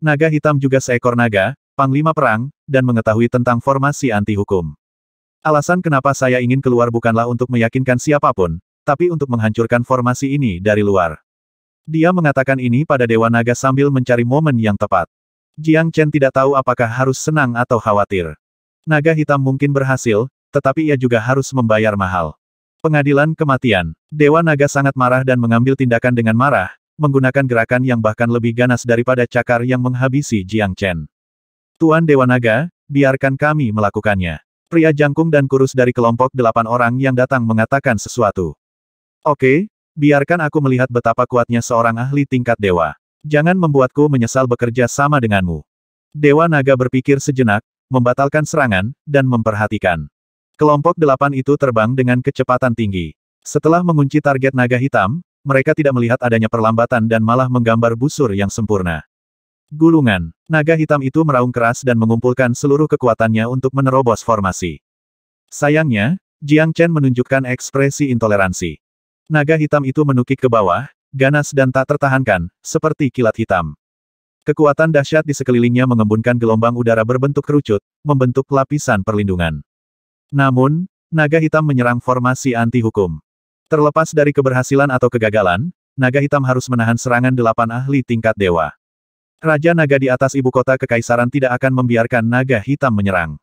Naga hitam juga seekor naga, panglima perang, dan mengetahui tentang formasi anti-hukum. Alasan kenapa saya ingin keluar bukanlah untuk meyakinkan siapapun, tapi untuk menghancurkan formasi ini dari luar. Dia mengatakan ini pada Dewa Naga sambil mencari momen yang tepat. Jiang Chen tidak tahu apakah harus senang atau khawatir. Naga hitam mungkin berhasil, tetapi ia juga harus membayar mahal. Pengadilan kematian. Dewa Naga sangat marah dan mengambil tindakan dengan marah, menggunakan gerakan yang bahkan lebih ganas daripada cakar yang menghabisi Jiang Chen. Tuan Dewa Naga, biarkan kami melakukannya. Pria jangkung dan kurus dari kelompok delapan orang yang datang mengatakan sesuatu. Oke, Biarkan aku melihat betapa kuatnya seorang ahli tingkat dewa. Jangan membuatku menyesal bekerja sama denganmu. Dewa naga berpikir sejenak, membatalkan serangan, dan memperhatikan. Kelompok delapan itu terbang dengan kecepatan tinggi. Setelah mengunci target naga hitam, mereka tidak melihat adanya perlambatan dan malah menggambar busur yang sempurna. Gulungan, naga hitam itu meraung keras dan mengumpulkan seluruh kekuatannya untuk menerobos formasi. Sayangnya, Jiang Chen menunjukkan ekspresi intoleransi. Naga hitam itu menukik ke bawah, ganas dan tak tertahankan, seperti kilat hitam. Kekuatan dahsyat di sekelilingnya mengembunkan gelombang udara berbentuk kerucut, membentuk lapisan perlindungan. Namun, naga hitam menyerang formasi anti-hukum. Terlepas dari keberhasilan atau kegagalan, naga hitam harus menahan serangan delapan ahli tingkat dewa. Raja naga di atas ibu kota kekaisaran tidak akan membiarkan naga hitam menyerang.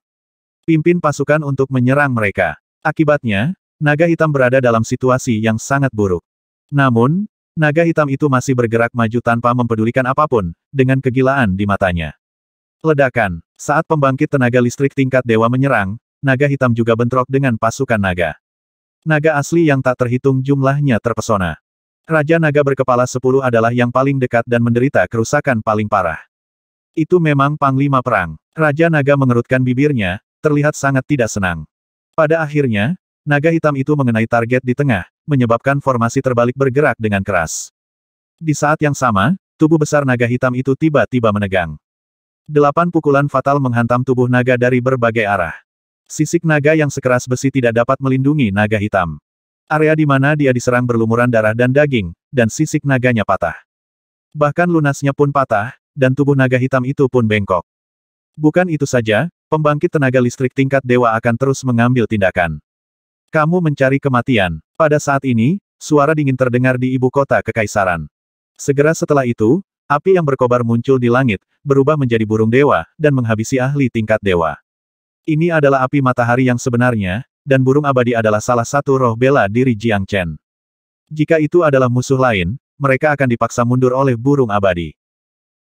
Pimpin pasukan untuk menyerang mereka. Akibatnya, naga hitam berada dalam situasi yang sangat buruk. Namun, naga hitam itu masih bergerak maju tanpa mempedulikan apapun, dengan kegilaan di matanya. Ledakan, saat pembangkit tenaga listrik tingkat dewa menyerang, naga hitam juga bentrok dengan pasukan naga. Naga asli yang tak terhitung jumlahnya terpesona. Raja naga berkepala sepuluh adalah yang paling dekat dan menderita kerusakan paling parah. Itu memang Panglima Perang. Raja Naga mengerutkan bibirnya, terlihat sangat tidak senang. Pada akhirnya, Naga hitam itu mengenai target di tengah, menyebabkan formasi terbalik bergerak dengan keras. Di saat yang sama, tubuh besar naga hitam itu tiba-tiba menegang. Delapan pukulan fatal menghantam tubuh naga dari berbagai arah. Sisik naga yang sekeras besi tidak dapat melindungi naga hitam. Area di mana dia diserang berlumuran darah dan daging, dan sisik naganya patah. Bahkan lunasnya pun patah, dan tubuh naga hitam itu pun bengkok. Bukan itu saja, pembangkit tenaga listrik tingkat dewa akan terus mengambil tindakan. Kamu mencari kematian. Pada saat ini, suara dingin terdengar di ibu kota kekaisaran. Segera setelah itu, api yang berkobar muncul di langit, berubah menjadi burung dewa, dan menghabisi ahli tingkat dewa. Ini adalah api matahari yang sebenarnya, dan burung abadi adalah salah satu roh bela diri Jiang Chen. Jika itu adalah musuh lain, mereka akan dipaksa mundur oleh burung abadi.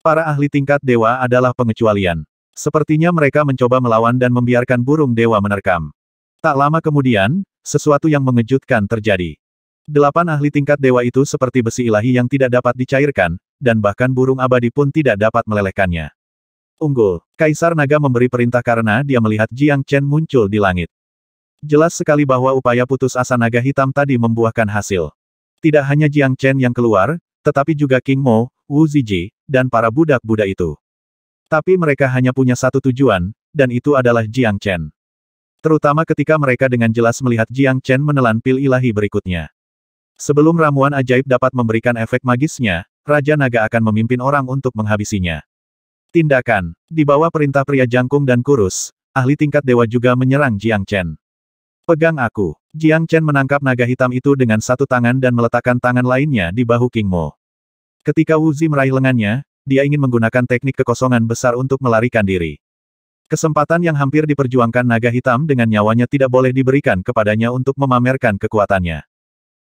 Para ahli tingkat dewa adalah pengecualian. Sepertinya mereka mencoba melawan dan membiarkan burung dewa menerkam. Tak lama kemudian, sesuatu yang mengejutkan terjadi. Delapan ahli tingkat dewa itu seperti besi ilahi yang tidak dapat dicairkan, dan bahkan burung abadi pun tidak dapat melelehkannya. Unggul, Kaisar Naga memberi perintah karena dia melihat Jiang Chen muncul di langit. Jelas sekali bahwa upaya putus asa naga hitam tadi membuahkan hasil. Tidak hanya Jiang Chen yang keluar, tetapi juga King Mo, Wu Ziji, dan para budak-budak itu. Tapi mereka hanya punya satu tujuan, dan itu adalah Jiang Chen. Terutama ketika mereka dengan jelas melihat Jiang Chen menelan pil ilahi berikutnya. Sebelum ramuan ajaib dapat memberikan efek magisnya, Raja Naga akan memimpin orang untuk menghabisinya. Tindakan, di bawah perintah pria jangkung dan kurus, ahli tingkat dewa juga menyerang Jiang Chen. Pegang aku. Jiang Chen menangkap naga hitam itu dengan satu tangan dan meletakkan tangan lainnya di bahu King Mo. Ketika Wu Zi meraih lengannya, dia ingin menggunakan teknik kekosongan besar untuk melarikan diri. Kesempatan yang hampir diperjuangkan naga hitam dengan nyawanya tidak boleh diberikan kepadanya untuk memamerkan kekuatannya.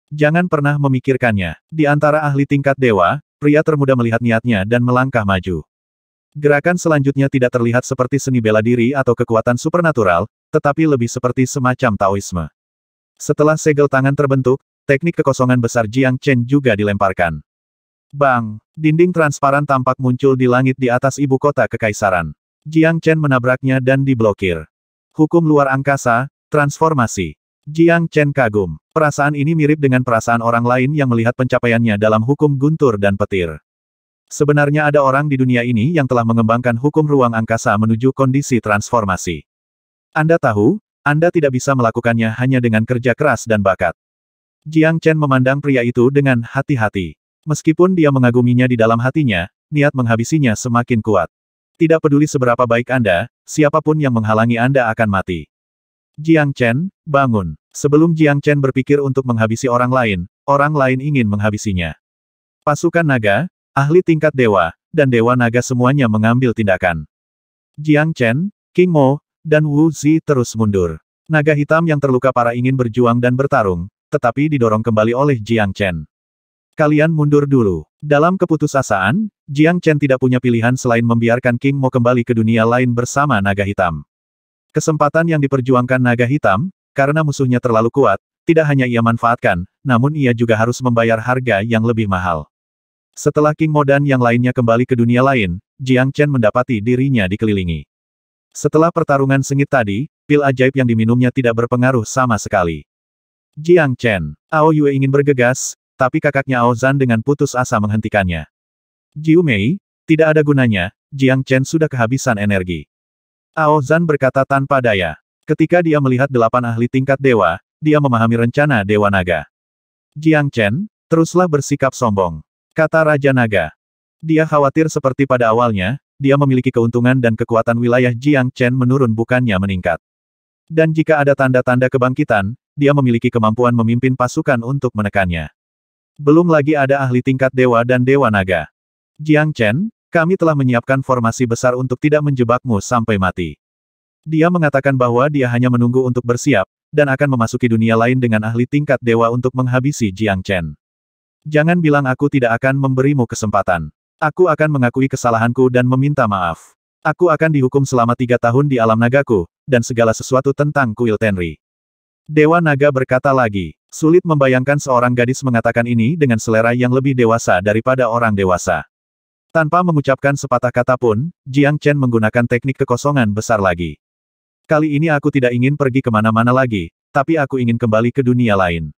Jangan pernah memikirkannya. Di antara ahli tingkat dewa, pria termuda melihat niatnya dan melangkah maju. Gerakan selanjutnya tidak terlihat seperti seni bela diri atau kekuatan supernatural, tetapi lebih seperti semacam Taoisme. Setelah segel tangan terbentuk, teknik kekosongan besar Jiang Chen juga dilemparkan. Bang, dinding transparan tampak muncul di langit di atas ibu kota kekaisaran. Jiang Chen menabraknya dan diblokir. Hukum luar angkasa, transformasi. Jiang Chen kagum. Perasaan ini mirip dengan perasaan orang lain yang melihat pencapaiannya dalam hukum guntur dan petir. Sebenarnya ada orang di dunia ini yang telah mengembangkan hukum ruang angkasa menuju kondisi transformasi. Anda tahu, Anda tidak bisa melakukannya hanya dengan kerja keras dan bakat. Jiang Chen memandang pria itu dengan hati-hati. Meskipun dia mengaguminya di dalam hatinya, niat menghabisinya semakin kuat. Tidak peduli seberapa baik Anda, siapapun yang menghalangi Anda akan mati. Jiang Chen, bangun. Sebelum Jiang Chen berpikir untuk menghabisi orang lain, orang lain ingin menghabisinya. Pasukan naga, ahli tingkat dewa, dan dewa naga semuanya mengambil tindakan. Jiang Chen, King Mo, dan Wu Zi terus mundur. Naga hitam yang terluka parah ingin berjuang dan bertarung, tetapi didorong kembali oleh Jiang Chen. Kalian mundur dulu. Dalam keputusasaan, Jiang Chen tidak punya pilihan selain membiarkan King Mo kembali ke dunia lain bersama naga hitam. Kesempatan yang diperjuangkan naga hitam, karena musuhnya terlalu kuat, tidak hanya ia manfaatkan, namun ia juga harus membayar harga yang lebih mahal. Setelah King Mo dan yang lainnya kembali ke dunia lain, Jiang Chen mendapati dirinya dikelilingi. Setelah pertarungan sengit tadi, pil ajaib yang diminumnya tidak berpengaruh sama sekali. Jiang Chen, Ao Yue ingin bergegas, tapi kakaknya Aozan dengan putus asa menghentikannya. Jiu Mei, tidak ada gunanya, Jiang Chen sudah kehabisan energi. Aozan berkata tanpa daya. Ketika dia melihat delapan ahli tingkat dewa, dia memahami rencana Dewa Naga. Jiang Chen, teruslah bersikap sombong. Kata Raja Naga. Dia khawatir seperti pada awalnya, dia memiliki keuntungan dan kekuatan wilayah Jiang Chen menurun bukannya meningkat. Dan jika ada tanda-tanda kebangkitan, dia memiliki kemampuan memimpin pasukan untuk menekannya. Belum lagi ada ahli tingkat dewa dan dewa naga. Jiang Chen, kami telah menyiapkan formasi besar untuk tidak menjebakmu sampai mati. Dia mengatakan bahwa dia hanya menunggu untuk bersiap, dan akan memasuki dunia lain dengan ahli tingkat dewa untuk menghabisi Jiang Chen. Jangan bilang aku tidak akan memberimu kesempatan. Aku akan mengakui kesalahanku dan meminta maaf. Aku akan dihukum selama tiga tahun di alam nagaku, dan segala sesuatu tentang kuil Tenri. Dewa Naga berkata lagi, sulit membayangkan seorang gadis mengatakan ini dengan selera yang lebih dewasa daripada orang dewasa. Tanpa mengucapkan sepatah kata pun, Jiang Chen menggunakan teknik kekosongan besar lagi. Kali ini aku tidak ingin pergi kemana-mana lagi, tapi aku ingin kembali ke dunia lain.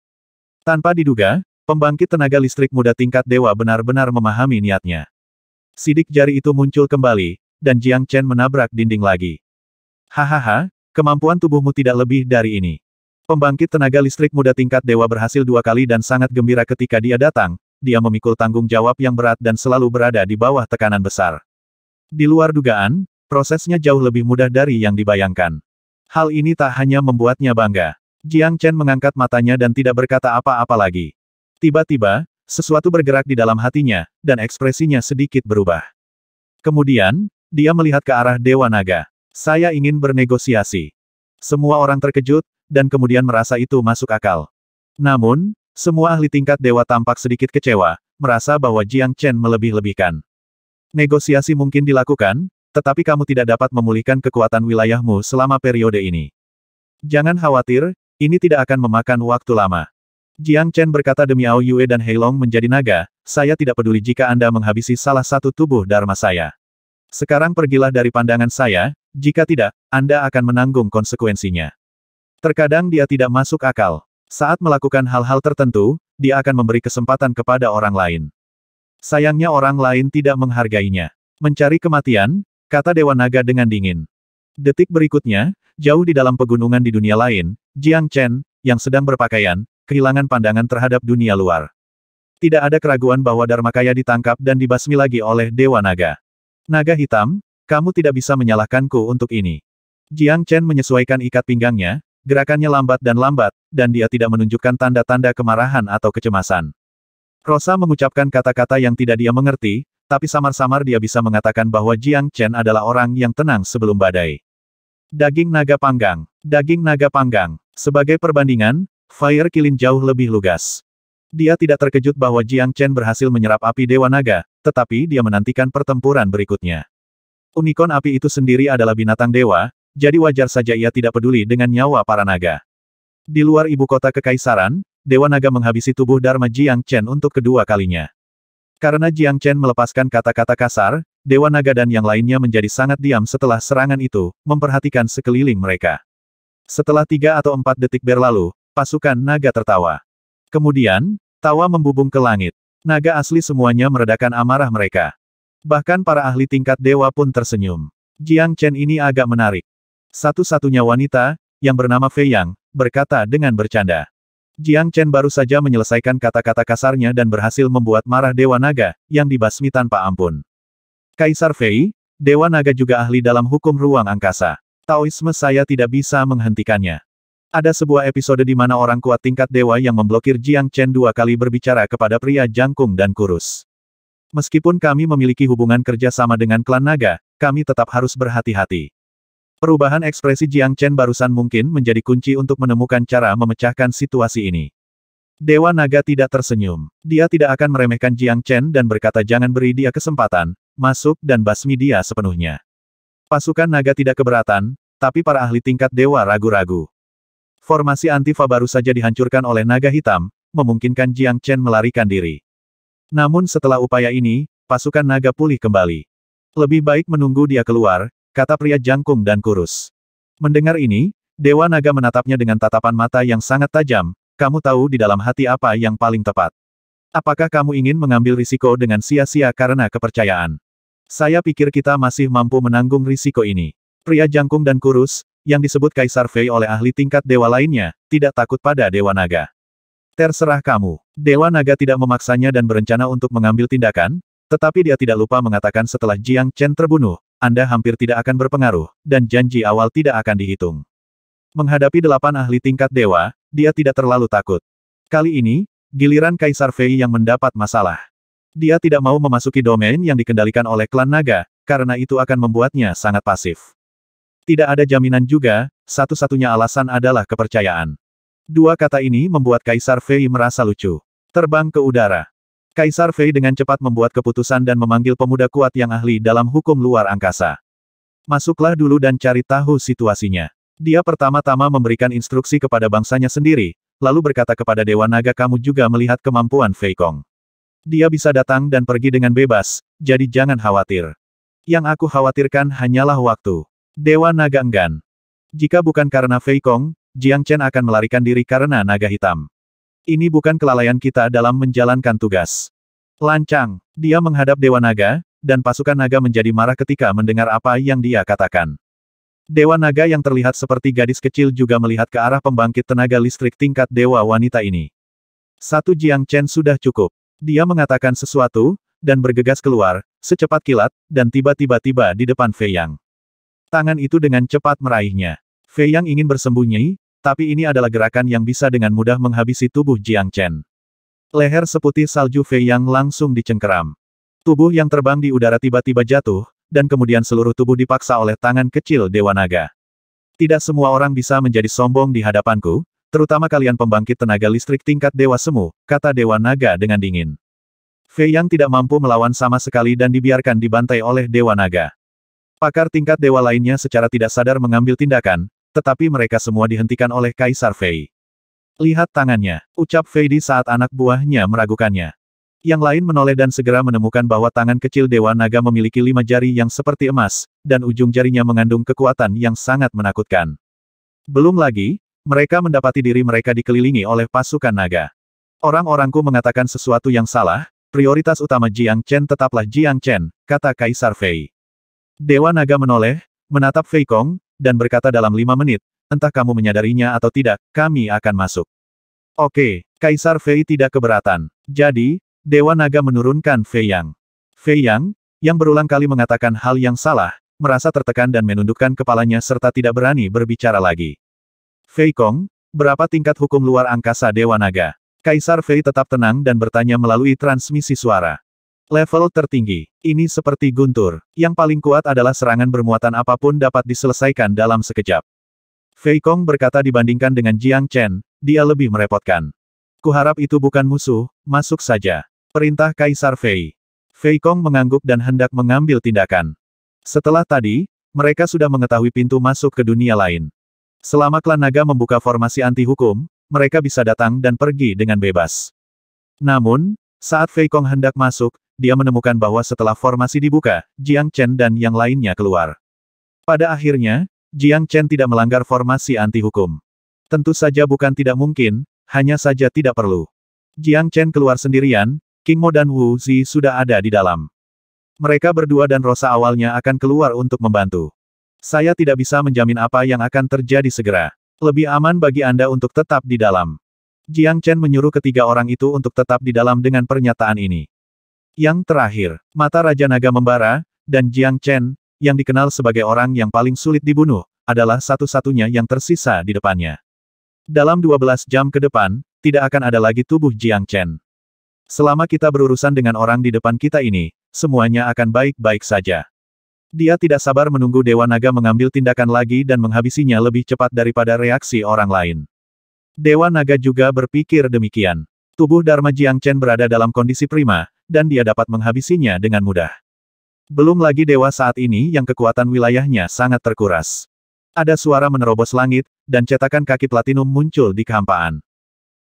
Tanpa diduga, pembangkit tenaga listrik muda tingkat dewa benar-benar memahami niatnya. Sidik jari itu muncul kembali, dan Jiang Chen menabrak dinding lagi. Hahaha, kemampuan tubuhmu tidak lebih dari ini. Pembangkit tenaga listrik muda tingkat dewa berhasil dua kali dan sangat gembira ketika dia datang, dia memikul tanggung jawab yang berat dan selalu berada di bawah tekanan besar. Di luar dugaan, prosesnya jauh lebih mudah dari yang dibayangkan. Hal ini tak hanya membuatnya bangga. Jiang Chen mengangkat matanya dan tidak berkata apa-apa lagi. Tiba-tiba, sesuatu bergerak di dalam hatinya, dan ekspresinya sedikit berubah. Kemudian, dia melihat ke arah Dewa Naga. Saya ingin bernegosiasi. Semua orang terkejut, dan kemudian merasa itu masuk akal. Namun, semua ahli tingkat dewa tampak sedikit kecewa, merasa bahwa Jiang Chen melebih-lebihkan. Negosiasi mungkin dilakukan, tetapi kamu tidak dapat memulihkan kekuatan wilayahmu selama periode ini. Jangan khawatir, ini tidak akan memakan waktu lama. Jiang Chen berkata demi Ao Yue dan Heilong menjadi naga, saya tidak peduli jika Anda menghabisi salah satu tubuh Dharma saya. Sekarang pergilah dari pandangan saya, jika tidak, Anda akan menanggung konsekuensinya. Terkadang dia tidak masuk akal. Saat melakukan hal-hal tertentu, dia akan memberi kesempatan kepada orang lain. Sayangnya orang lain tidak menghargainya. Mencari kematian, kata Dewa Naga dengan dingin. Detik berikutnya, jauh di dalam pegunungan di dunia lain, Jiang Chen, yang sedang berpakaian, kehilangan pandangan terhadap dunia luar. Tidak ada keraguan bahwa Dharma Kaya ditangkap dan dibasmi lagi oleh Dewa Naga. Naga hitam, kamu tidak bisa menyalahkanku untuk ini. Jiang Chen menyesuaikan ikat pinggangnya, Gerakannya lambat dan lambat, dan dia tidak menunjukkan tanda-tanda kemarahan atau kecemasan. Rosa mengucapkan kata-kata yang tidak dia mengerti, tapi samar-samar dia bisa mengatakan bahwa Jiang Chen adalah orang yang tenang sebelum badai. Daging naga panggang. Daging naga panggang. Sebagai perbandingan, Fire Kilin jauh lebih lugas. Dia tidak terkejut bahwa Jiang Chen berhasil menyerap api Dewa Naga, tetapi dia menantikan pertempuran berikutnya. Unicorn api itu sendiri adalah binatang dewa, jadi wajar saja ia tidak peduli dengan nyawa para naga. Di luar ibu kota kekaisaran, Dewa Naga menghabisi tubuh Dharma Jiang Chen untuk kedua kalinya. Karena Jiang Chen melepaskan kata-kata kasar, Dewa Naga dan yang lainnya menjadi sangat diam setelah serangan itu, memperhatikan sekeliling mereka. Setelah tiga atau empat detik berlalu, pasukan naga tertawa. Kemudian, tawa membubung ke langit. Naga asli semuanya meredakan amarah mereka. Bahkan para ahli tingkat dewa pun tersenyum. Jiang Chen ini agak menarik. Satu-satunya wanita, yang bernama Fei Yang, berkata dengan bercanda. Jiang Chen baru saja menyelesaikan kata-kata kasarnya dan berhasil membuat marah Dewa Naga, yang dibasmi tanpa ampun. Kaisar Fei, Dewa Naga juga ahli dalam hukum ruang angkasa. Taoisme saya tidak bisa menghentikannya. Ada sebuah episode di mana orang kuat tingkat dewa yang memblokir Jiang Chen dua kali berbicara kepada pria jangkung dan kurus. Meskipun kami memiliki hubungan kerja sama dengan klan naga, kami tetap harus berhati-hati. Perubahan ekspresi Jiang Chen barusan mungkin menjadi kunci untuk menemukan cara memecahkan situasi ini. Dewa Naga tidak tersenyum. Dia tidak akan meremehkan Jiang Chen dan berkata jangan beri dia kesempatan, masuk dan basmi dia sepenuhnya. Pasukan naga tidak keberatan, tapi para ahli tingkat dewa ragu-ragu. Formasi antifa baru saja dihancurkan oleh naga hitam, memungkinkan Jiang Chen melarikan diri. Namun setelah upaya ini, pasukan naga pulih kembali. Lebih baik menunggu dia keluar, kata pria jangkung dan kurus. Mendengar ini, Dewa Naga menatapnya dengan tatapan mata yang sangat tajam, kamu tahu di dalam hati apa yang paling tepat. Apakah kamu ingin mengambil risiko dengan sia-sia karena kepercayaan? Saya pikir kita masih mampu menanggung risiko ini. Pria jangkung dan kurus, yang disebut Kaisar Fei oleh ahli tingkat dewa lainnya, tidak takut pada Dewa Naga. Terserah kamu. Dewa Naga tidak memaksanya dan berencana untuk mengambil tindakan, tetapi dia tidak lupa mengatakan setelah Jiang Chen terbunuh, anda hampir tidak akan berpengaruh, dan janji awal tidak akan dihitung. Menghadapi delapan ahli tingkat dewa, dia tidak terlalu takut. Kali ini, giliran Kaisar Fei yang mendapat masalah. Dia tidak mau memasuki domain yang dikendalikan oleh klan naga, karena itu akan membuatnya sangat pasif. Tidak ada jaminan juga, satu-satunya alasan adalah kepercayaan. Dua kata ini membuat Kaisar Fei merasa lucu. Terbang ke udara. Kaisar Fei dengan cepat membuat keputusan dan memanggil pemuda kuat yang ahli dalam hukum luar angkasa. Masuklah dulu dan cari tahu situasinya. Dia pertama-tama memberikan instruksi kepada bangsanya sendiri, lalu berkata kepada Dewa Naga kamu juga melihat kemampuan Fei Kong. Dia bisa datang dan pergi dengan bebas, jadi jangan khawatir. Yang aku khawatirkan hanyalah waktu. Dewa Naga enggan. Jika bukan karena Fei Kong, Jiang Chen akan melarikan diri karena naga hitam. Ini bukan kelalaian kita dalam menjalankan tugas. Lancang, dia menghadap Dewa Naga, dan pasukan naga menjadi marah ketika mendengar apa yang dia katakan. Dewa naga yang terlihat seperti gadis kecil juga melihat ke arah pembangkit tenaga listrik tingkat dewa wanita ini. Satu Jiang Chen sudah cukup. Dia mengatakan sesuatu, dan bergegas keluar, secepat kilat, dan tiba-tiba tiba di depan Fei Yang. Tangan itu dengan cepat meraihnya. Fei Yang ingin bersembunyi, tapi ini adalah gerakan yang bisa dengan mudah menghabisi tubuh Jiang Chen. Leher seputih salju Fei Yang langsung dicengkeram. Tubuh yang terbang di udara tiba-tiba jatuh, dan kemudian seluruh tubuh dipaksa oleh tangan kecil Dewa Naga. Tidak semua orang bisa menjadi sombong di hadapanku, terutama kalian pembangkit tenaga listrik tingkat Dewa Semu, kata Dewa Naga dengan dingin. Fei Yang tidak mampu melawan sama sekali dan dibiarkan dibantai oleh Dewa Naga. Pakar tingkat dewa lainnya secara tidak sadar mengambil tindakan, tetapi mereka semua dihentikan oleh Kaisar Fei. Lihat tangannya, ucap Fei di saat anak buahnya meragukannya. Yang lain menoleh dan segera menemukan bahwa tangan kecil Dewa Naga memiliki lima jari yang seperti emas, dan ujung jarinya mengandung kekuatan yang sangat menakutkan. Belum lagi, mereka mendapati diri mereka dikelilingi oleh pasukan naga. Orang-orangku mengatakan sesuatu yang salah, prioritas utama Jiang Chen tetaplah Jiang Chen, kata Kaisar Fei. Dewa Naga menoleh, menatap Fei Kong, dan berkata dalam lima menit, entah kamu menyadarinya atau tidak, kami akan masuk. Oke, Kaisar Fei tidak keberatan. Jadi, Dewa Naga menurunkan Fei Yang. Fei Yang, yang berulang kali mengatakan hal yang salah, merasa tertekan dan menundukkan kepalanya serta tidak berani berbicara lagi. Fei Kong, berapa tingkat hukum luar angkasa Dewa Naga? Kaisar Fei tetap tenang dan bertanya melalui transmisi suara. Level tertinggi. Ini seperti guntur. Yang paling kuat adalah serangan bermuatan apapun dapat diselesaikan dalam sekejap. Fei Kong berkata dibandingkan dengan Jiang Chen, dia lebih merepotkan. Kuharap itu bukan musuh, masuk saja. Perintah Kaisar Fei. Fei Kong mengangguk dan hendak mengambil tindakan. Setelah tadi, mereka sudah mengetahui pintu masuk ke dunia lain. Selama klan naga membuka formasi anti-hukum, mereka bisa datang dan pergi dengan bebas. Namun, saat Fei Kong hendak masuk, dia menemukan bahwa setelah formasi dibuka, Jiang Chen dan yang lainnya keluar. Pada akhirnya, Jiang Chen tidak melanggar formasi anti-hukum. Tentu saja bukan tidak mungkin, hanya saja tidak perlu. Jiang Chen keluar sendirian, King Mo dan Wu Zi sudah ada di dalam. Mereka berdua dan Rosa awalnya akan keluar untuk membantu. Saya tidak bisa menjamin apa yang akan terjadi segera. Lebih aman bagi Anda untuk tetap di dalam. Jiang Chen menyuruh ketiga orang itu untuk tetap di dalam dengan pernyataan ini. Yang terakhir, mata Raja Naga membara, dan Jiang Chen, yang dikenal sebagai orang yang paling sulit dibunuh, adalah satu-satunya yang tersisa di depannya. Dalam 12 jam ke depan, tidak akan ada lagi tubuh Jiang Chen. Selama kita berurusan dengan orang di depan kita ini, semuanya akan baik-baik saja. Dia tidak sabar menunggu Dewa Naga mengambil tindakan lagi dan menghabisinya lebih cepat daripada reaksi orang lain. Dewa Naga juga berpikir demikian. Tubuh Dharma Jiang Chen berada dalam kondisi prima, dan dia dapat menghabisinya dengan mudah. Belum lagi dewa saat ini yang kekuatan wilayahnya sangat terkuras. Ada suara menerobos langit, dan cetakan kaki platinum muncul di kehampaan.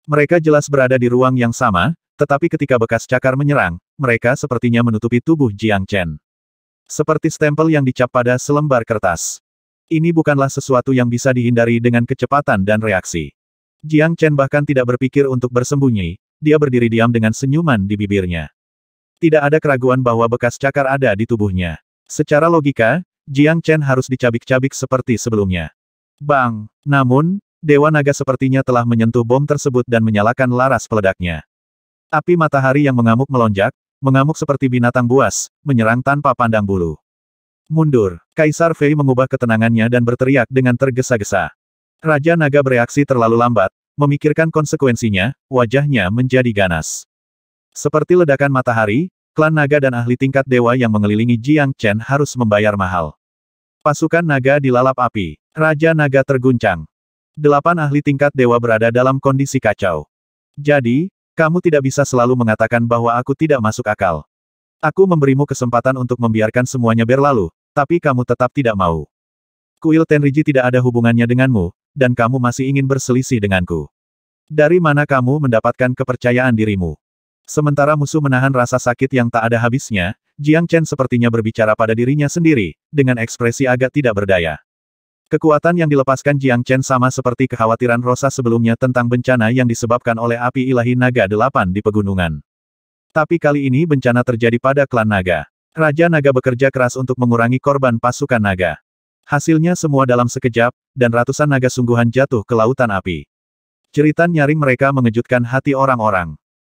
Mereka jelas berada di ruang yang sama, tetapi ketika bekas cakar menyerang, mereka sepertinya menutupi tubuh Jiang Chen. Seperti stempel yang dicap pada selembar kertas. Ini bukanlah sesuatu yang bisa dihindari dengan kecepatan dan reaksi. Jiang Chen bahkan tidak berpikir untuk bersembunyi, dia berdiri diam dengan senyuman di bibirnya. Tidak ada keraguan bahwa bekas cakar ada di tubuhnya. Secara logika, Jiang Chen harus dicabik-cabik seperti sebelumnya. Bang! Namun, Dewa Naga sepertinya telah menyentuh bom tersebut dan menyalakan laras peledaknya. Api matahari yang mengamuk melonjak, mengamuk seperti binatang buas, menyerang tanpa pandang bulu. Mundur, Kaisar Fei mengubah ketenangannya dan berteriak dengan tergesa-gesa. Raja Naga bereaksi terlalu lambat, memikirkan konsekuensinya, wajahnya menjadi ganas. Seperti ledakan matahari, klan naga dan ahli tingkat dewa yang mengelilingi Jiang Chen harus membayar mahal. Pasukan naga dilalap api. Raja naga terguncang. Delapan ahli tingkat dewa berada dalam kondisi kacau. Jadi, kamu tidak bisa selalu mengatakan bahwa aku tidak masuk akal. Aku memberimu kesempatan untuk membiarkan semuanya berlalu, tapi kamu tetap tidak mau. Kuil Tenriji tidak ada hubungannya denganmu, dan kamu masih ingin berselisih denganku. Dari mana kamu mendapatkan kepercayaan dirimu? Sementara musuh menahan rasa sakit yang tak ada habisnya, Jiang Chen sepertinya berbicara pada dirinya sendiri, dengan ekspresi agak tidak berdaya. Kekuatan yang dilepaskan Jiang Chen sama seperti kekhawatiran Rosa sebelumnya tentang bencana yang disebabkan oleh api ilahi naga delapan di pegunungan. Tapi kali ini bencana terjadi pada klan naga. Raja naga bekerja keras untuk mengurangi korban pasukan naga. Hasilnya semua dalam sekejap, dan ratusan naga sungguhan jatuh ke lautan api. Cerita nyaring mereka mengejutkan hati orang-orang.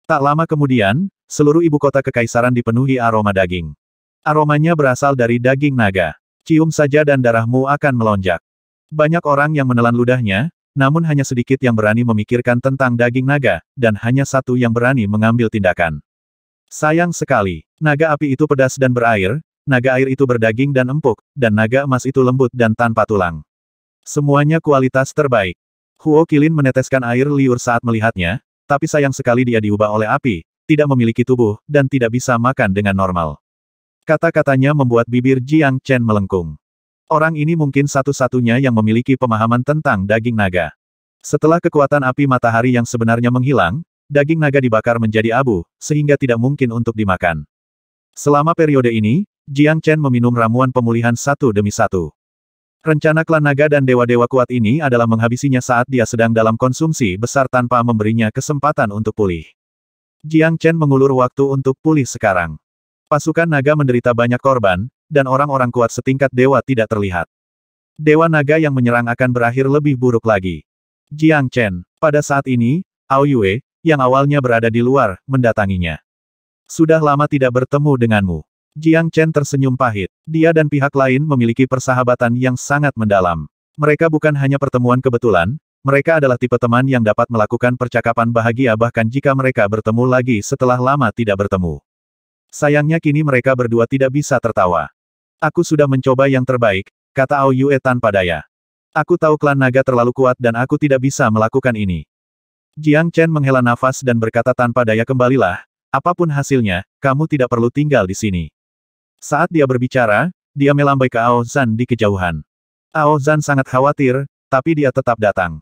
Tak lama kemudian, seluruh ibu kota kekaisaran dipenuhi aroma daging. Aromanya berasal dari daging naga. Cium saja dan darahmu akan melonjak. Banyak orang yang menelan ludahnya, namun hanya sedikit yang berani memikirkan tentang daging naga, dan hanya satu yang berani mengambil tindakan. Sayang sekali, naga api itu pedas dan berair, naga air itu berdaging dan empuk, dan naga emas itu lembut dan tanpa tulang. Semuanya kualitas terbaik. Huo Kilin meneteskan air liur saat melihatnya, tapi sayang sekali dia diubah oleh api, tidak memiliki tubuh, dan tidak bisa makan dengan normal. Kata-katanya membuat bibir Jiang Chen melengkung. Orang ini mungkin satu-satunya yang memiliki pemahaman tentang daging naga. Setelah kekuatan api matahari yang sebenarnya menghilang, daging naga dibakar menjadi abu, sehingga tidak mungkin untuk dimakan. Selama periode ini, Jiang Chen meminum ramuan pemulihan satu demi satu. Rencana klan naga dan dewa-dewa kuat ini adalah menghabisinya saat dia sedang dalam konsumsi besar tanpa memberinya kesempatan untuk pulih. Jiang Chen mengulur waktu untuk pulih sekarang. Pasukan naga menderita banyak korban, dan orang-orang kuat setingkat dewa tidak terlihat. Dewa naga yang menyerang akan berakhir lebih buruk lagi. Jiang Chen, pada saat ini, Ao Yue, yang awalnya berada di luar, mendatanginya. Sudah lama tidak bertemu denganmu. Jiang Chen tersenyum pahit. Dia dan pihak lain memiliki persahabatan yang sangat mendalam. Mereka bukan hanya pertemuan kebetulan, mereka adalah tipe teman yang dapat melakukan percakapan bahagia bahkan jika mereka bertemu lagi setelah lama tidak bertemu. Sayangnya kini mereka berdua tidak bisa tertawa. Aku sudah mencoba yang terbaik, kata Ao Yue tanpa daya. Aku tahu klan naga terlalu kuat dan aku tidak bisa melakukan ini. Jiang Chen menghela nafas dan berkata tanpa daya kembalilah, apapun hasilnya, kamu tidak perlu tinggal di sini. Saat dia berbicara, dia melambai ke Ao Zan di kejauhan. Ao Zan sangat khawatir, tapi dia tetap datang.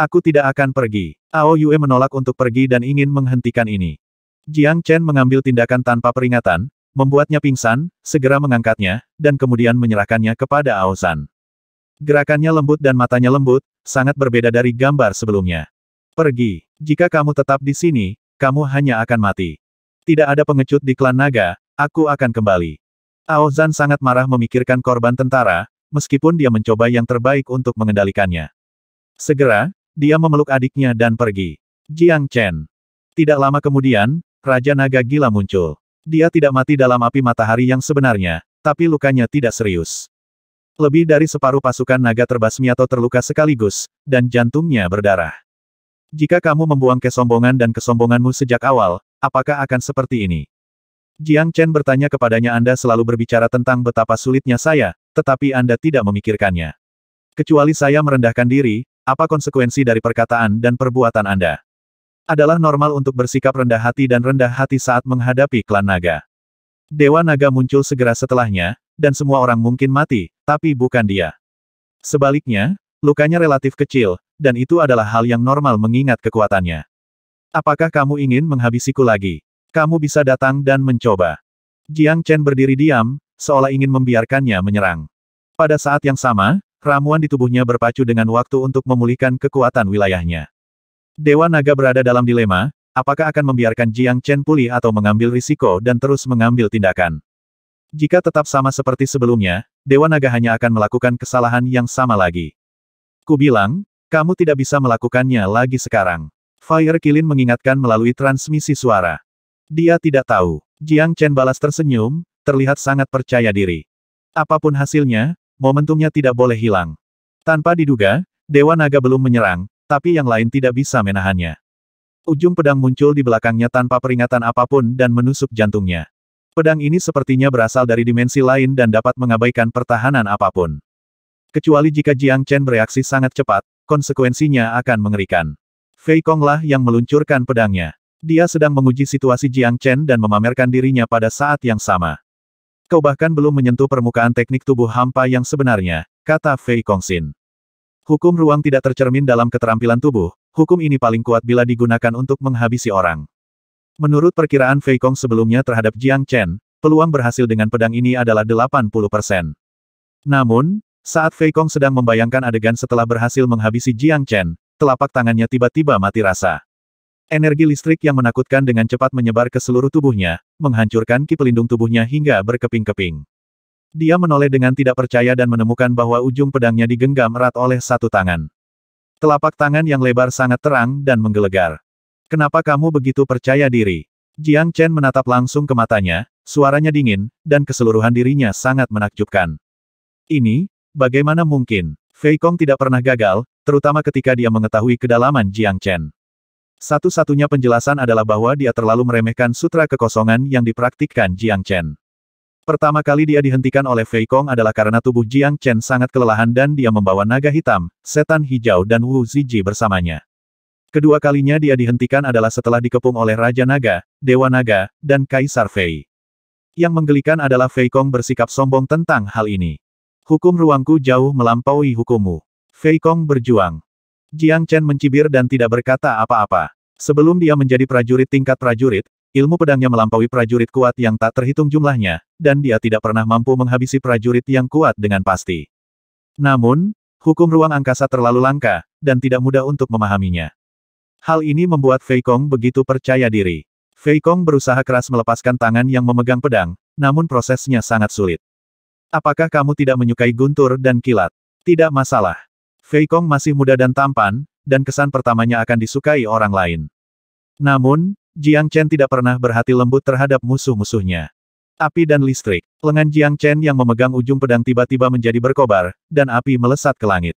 Aku tidak akan pergi. Ao Yue menolak untuk pergi dan ingin menghentikan ini. Jiang Chen mengambil tindakan tanpa peringatan, membuatnya pingsan, segera mengangkatnya, dan kemudian menyerahkannya kepada Ao Zan. Gerakannya lembut dan matanya lembut, sangat berbeda dari gambar sebelumnya. Pergi. Jika kamu tetap di sini, kamu hanya akan mati. Tidak ada pengecut di klan naga, aku akan kembali. Aozan sangat marah memikirkan korban tentara, meskipun dia mencoba yang terbaik untuk mengendalikannya. Segera, dia memeluk adiknya dan pergi. Jiang Chen. Tidak lama kemudian, Raja Naga Gila muncul. Dia tidak mati dalam api matahari yang sebenarnya, tapi lukanya tidak serius. Lebih dari separuh pasukan naga terbasmi atau terluka sekaligus, dan jantungnya berdarah. Jika kamu membuang kesombongan dan kesombonganmu sejak awal, apakah akan seperti ini? Jiang Chen bertanya kepadanya Anda selalu berbicara tentang betapa sulitnya saya, tetapi Anda tidak memikirkannya. Kecuali saya merendahkan diri, apa konsekuensi dari perkataan dan perbuatan Anda? Adalah normal untuk bersikap rendah hati dan rendah hati saat menghadapi klan naga. Dewa naga muncul segera setelahnya, dan semua orang mungkin mati, tapi bukan dia. Sebaliknya, lukanya relatif kecil, dan itu adalah hal yang normal mengingat kekuatannya. Apakah kamu ingin menghabisiku lagi? Kamu bisa datang dan mencoba. Jiang Chen berdiri diam, seolah ingin membiarkannya menyerang. Pada saat yang sama, ramuan di tubuhnya berpacu dengan waktu untuk memulihkan kekuatan wilayahnya. Dewa Naga berada dalam dilema, apakah akan membiarkan Jiang Chen pulih atau mengambil risiko dan terus mengambil tindakan. Jika tetap sama seperti sebelumnya, Dewa Naga hanya akan melakukan kesalahan yang sama lagi. Ku bilang, kamu tidak bisa melakukannya lagi sekarang. Fire Kilin mengingatkan melalui transmisi suara. Dia tidak tahu. Jiang Chen balas tersenyum, terlihat sangat percaya diri. Apapun hasilnya, momentumnya tidak boleh hilang. Tanpa diduga, Dewa Naga belum menyerang, tapi yang lain tidak bisa menahannya. Ujung pedang muncul di belakangnya tanpa peringatan apapun dan menusuk jantungnya. Pedang ini sepertinya berasal dari dimensi lain dan dapat mengabaikan pertahanan apapun. Kecuali jika Jiang Chen bereaksi sangat cepat, konsekuensinya akan mengerikan. Fei Konglah yang meluncurkan pedangnya. Dia sedang menguji situasi Jiang Chen dan memamerkan dirinya pada saat yang sama. Kau bahkan belum menyentuh permukaan teknik tubuh hampa yang sebenarnya, kata Fei Kongsin. Hukum ruang tidak tercermin dalam keterampilan tubuh, hukum ini paling kuat bila digunakan untuk menghabisi orang. Menurut perkiraan Fei Kong sebelumnya terhadap Jiang Chen, peluang berhasil dengan pedang ini adalah 80 persen. Namun, saat Fei Kong sedang membayangkan adegan setelah berhasil menghabisi Jiang Chen, telapak tangannya tiba-tiba mati rasa. Energi listrik yang menakutkan dengan cepat menyebar ke seluruh tubuhnya, menghancurkan ki pelindung tubuhnya hingga berkeping-keping. Dia menoleh dengan tidak percaya dan menemukan bahwa ujung pedangnya digenggam erat oleh satu tangan. Telapak tangan yang lebar sangat terang dan menggelegar. Kenapa kamu begitu percaya diri? Jiang Chen menatap langsung ke matanya, suaranya dingin, dan keseluruhan dirinya sangat menakjubkan. Ini, bagaimana mungkin? Fei Kong tidak pernah gagal, terutama ketika dia mengetahui kedalaman Jiang Chen. Satu-satunya penjelasan adalah bahwa dia terlalu meremehkan sutra kekosongan yang dipraktikkan Jiang Chen. Pertama kali dia dihentikan oleh Fei Kong adalah karena tubuh Jiang Chen sangat kelelahan dan dia membawa naga hitam, setan hijau dan Wu Ziji bersamanya. Kedua kalinya dia dihentikan adalah setelah dikepung oleh Raja Naga, Dewa Naga, dan Kaisar Fei. Yang menggelikan adalah Fei Kong bersikap sombong tentang hal ini. Hukum ruangku jauh melampaui hukummu. Fei Kong berjuang. Jiang Chen mencibir dan tidak berkata apa-apa. Sebelum dia menjadi prajurit tingkat prajurit, ilmu pedangnya melampaui prajurit kuat yang tak terhitung jumlahnya, dan dia tidak pernah mampu menghabisi prajurit yang kuat dengan pasti. Namun, hukum ruang angkasa terlalu langka, dan tidak mudah untuk memahaminya. Hal ini membuat Fei Kong begitu percaya diri. Fei Kong berusaha keras melepaskan tangan yang memegang pedang, namun prosesnya sangat sulit. Apakah kamu tidak menyukai guntur dan kilat? Tidak masalah. Fei Kong masih muda dan tampan, dan kesan pertamanya akan disukai orang lain. Namun, Jiang Chen tidak pernah berhati lembut terhadap musuh-musuhnya. Api dan listrik, lengan Jiang Chen yang memegang ujung pedang tiba-tiba menjadi berkobar, dan api melesat ke langit.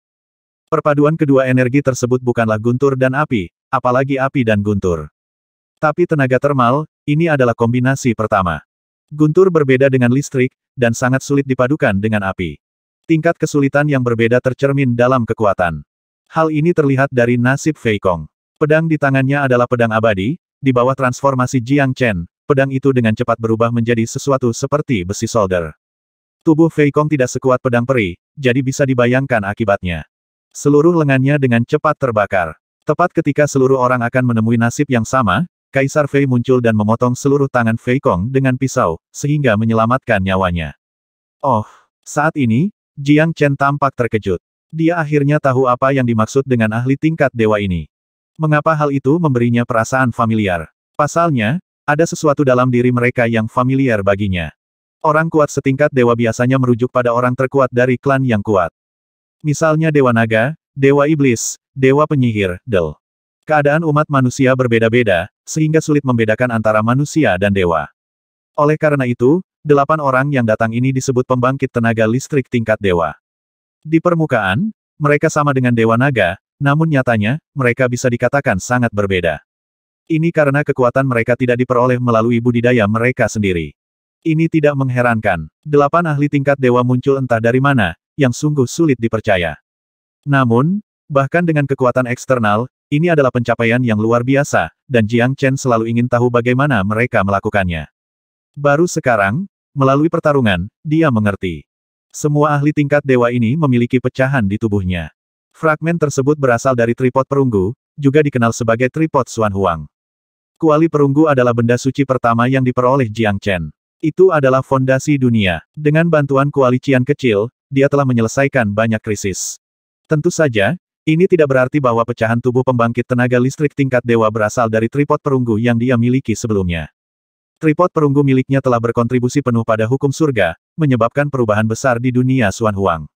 Perpaduan kedua energi tersebut bukanlah guntur dan api, apalagi api dan guntur. Tapi tenaga termal, ini adalah kombinasi pertama. Guntur berbeda dengan listrik, dan sangat sulit dipadukan dengan api. Tingkat kesulitan yang berbeda tercermin dalam kekuatan. Hal ini terlihat dari nasib Fei Kong. Pedang di tangannya adalah pedang abadi, di bawah transformasi Jiang Chen, pedang itu dengan cepat berubah menjadi sesuatu seperti besi solder. Tubuh Fei Kong tidak sekuat pedang peri, jadi bisa dibayangkan akibatnya. Seluruh lengannya dengan cepat terbakar. Tepat ketika seluruh orang akan menemui nasib yang sama, Kaisar Fei muncul dan memotong seluruh tangan Fei Kong dengan pisau, sehingga menyelamatkan nyawanya. Oh, saat ini, Jiang Chen tampak terkejut. Dia akhirnya tahu apa yang dimaksud dengan ahli tingkat dewa ini. Mengapa hal itu memberinya perasaan familiar? Pasalnya, ada sesuatu dalam diri mereka yang familiar baginya. Orang kuat setingkat dewa biasanya merujuk pada orang terkuat dari klan yang kuat. Misalnya Dewa Naga, Dewa Iblis, Dewa Penyihir, Del. Keadaan umat manusia berbeda-beda, sehingga sulit membedakan antara manusia dan dewa. Oleh karena itu, delapan orang yang datang ini disebut pembangkit tenaga listrik tingkat dewa. Di permukaan, mereka sama dengan dewa naga, namun nyatanya, mereka bisa dikatakan sangat berbeda. Ini karena kekuatan mereka tidak diperoleh melalui budidaya mereka sendiri. Ini tidak mengherankan. Delapan ahli tingkat dewa muncul entah dari mana, yang sungguh sulit dipercaya. Namun, bahkan dengan kekuatan eksternal, ini adalah pencapaian yang luar biasa, dan Jiang Chen selalu ingin tahu bagaimana mereka melakukannya. Baru sekarang, Melalui pertarungan, dia mengerti. Semua ahli tingkat dewa ini memiliki pecahan di tubuhnya. Fragmen tersebut berasal dari tripod perunggu, juga dikenal sebagai tripod Xuan Huang. Kuali perunggu adalah benda suci pertama yang diperoleh Jiang Chen. Itu adalah fondasi dunia. Dengan bantuan kuali Cian kecil, dia telah menyelesaikan banyak krisis. Tentu saja, ini tidak berarti bahwa pecahan tubuh pembangkit tenaga listrik tingkat dewa berasal dari tripod perunggu yang dia miliki sebelumnya. Tripod perunggu miliknya telah berkontribusi penuh pada hukum surga, menyebabkan perubahan besar di dunia Xuan Huang.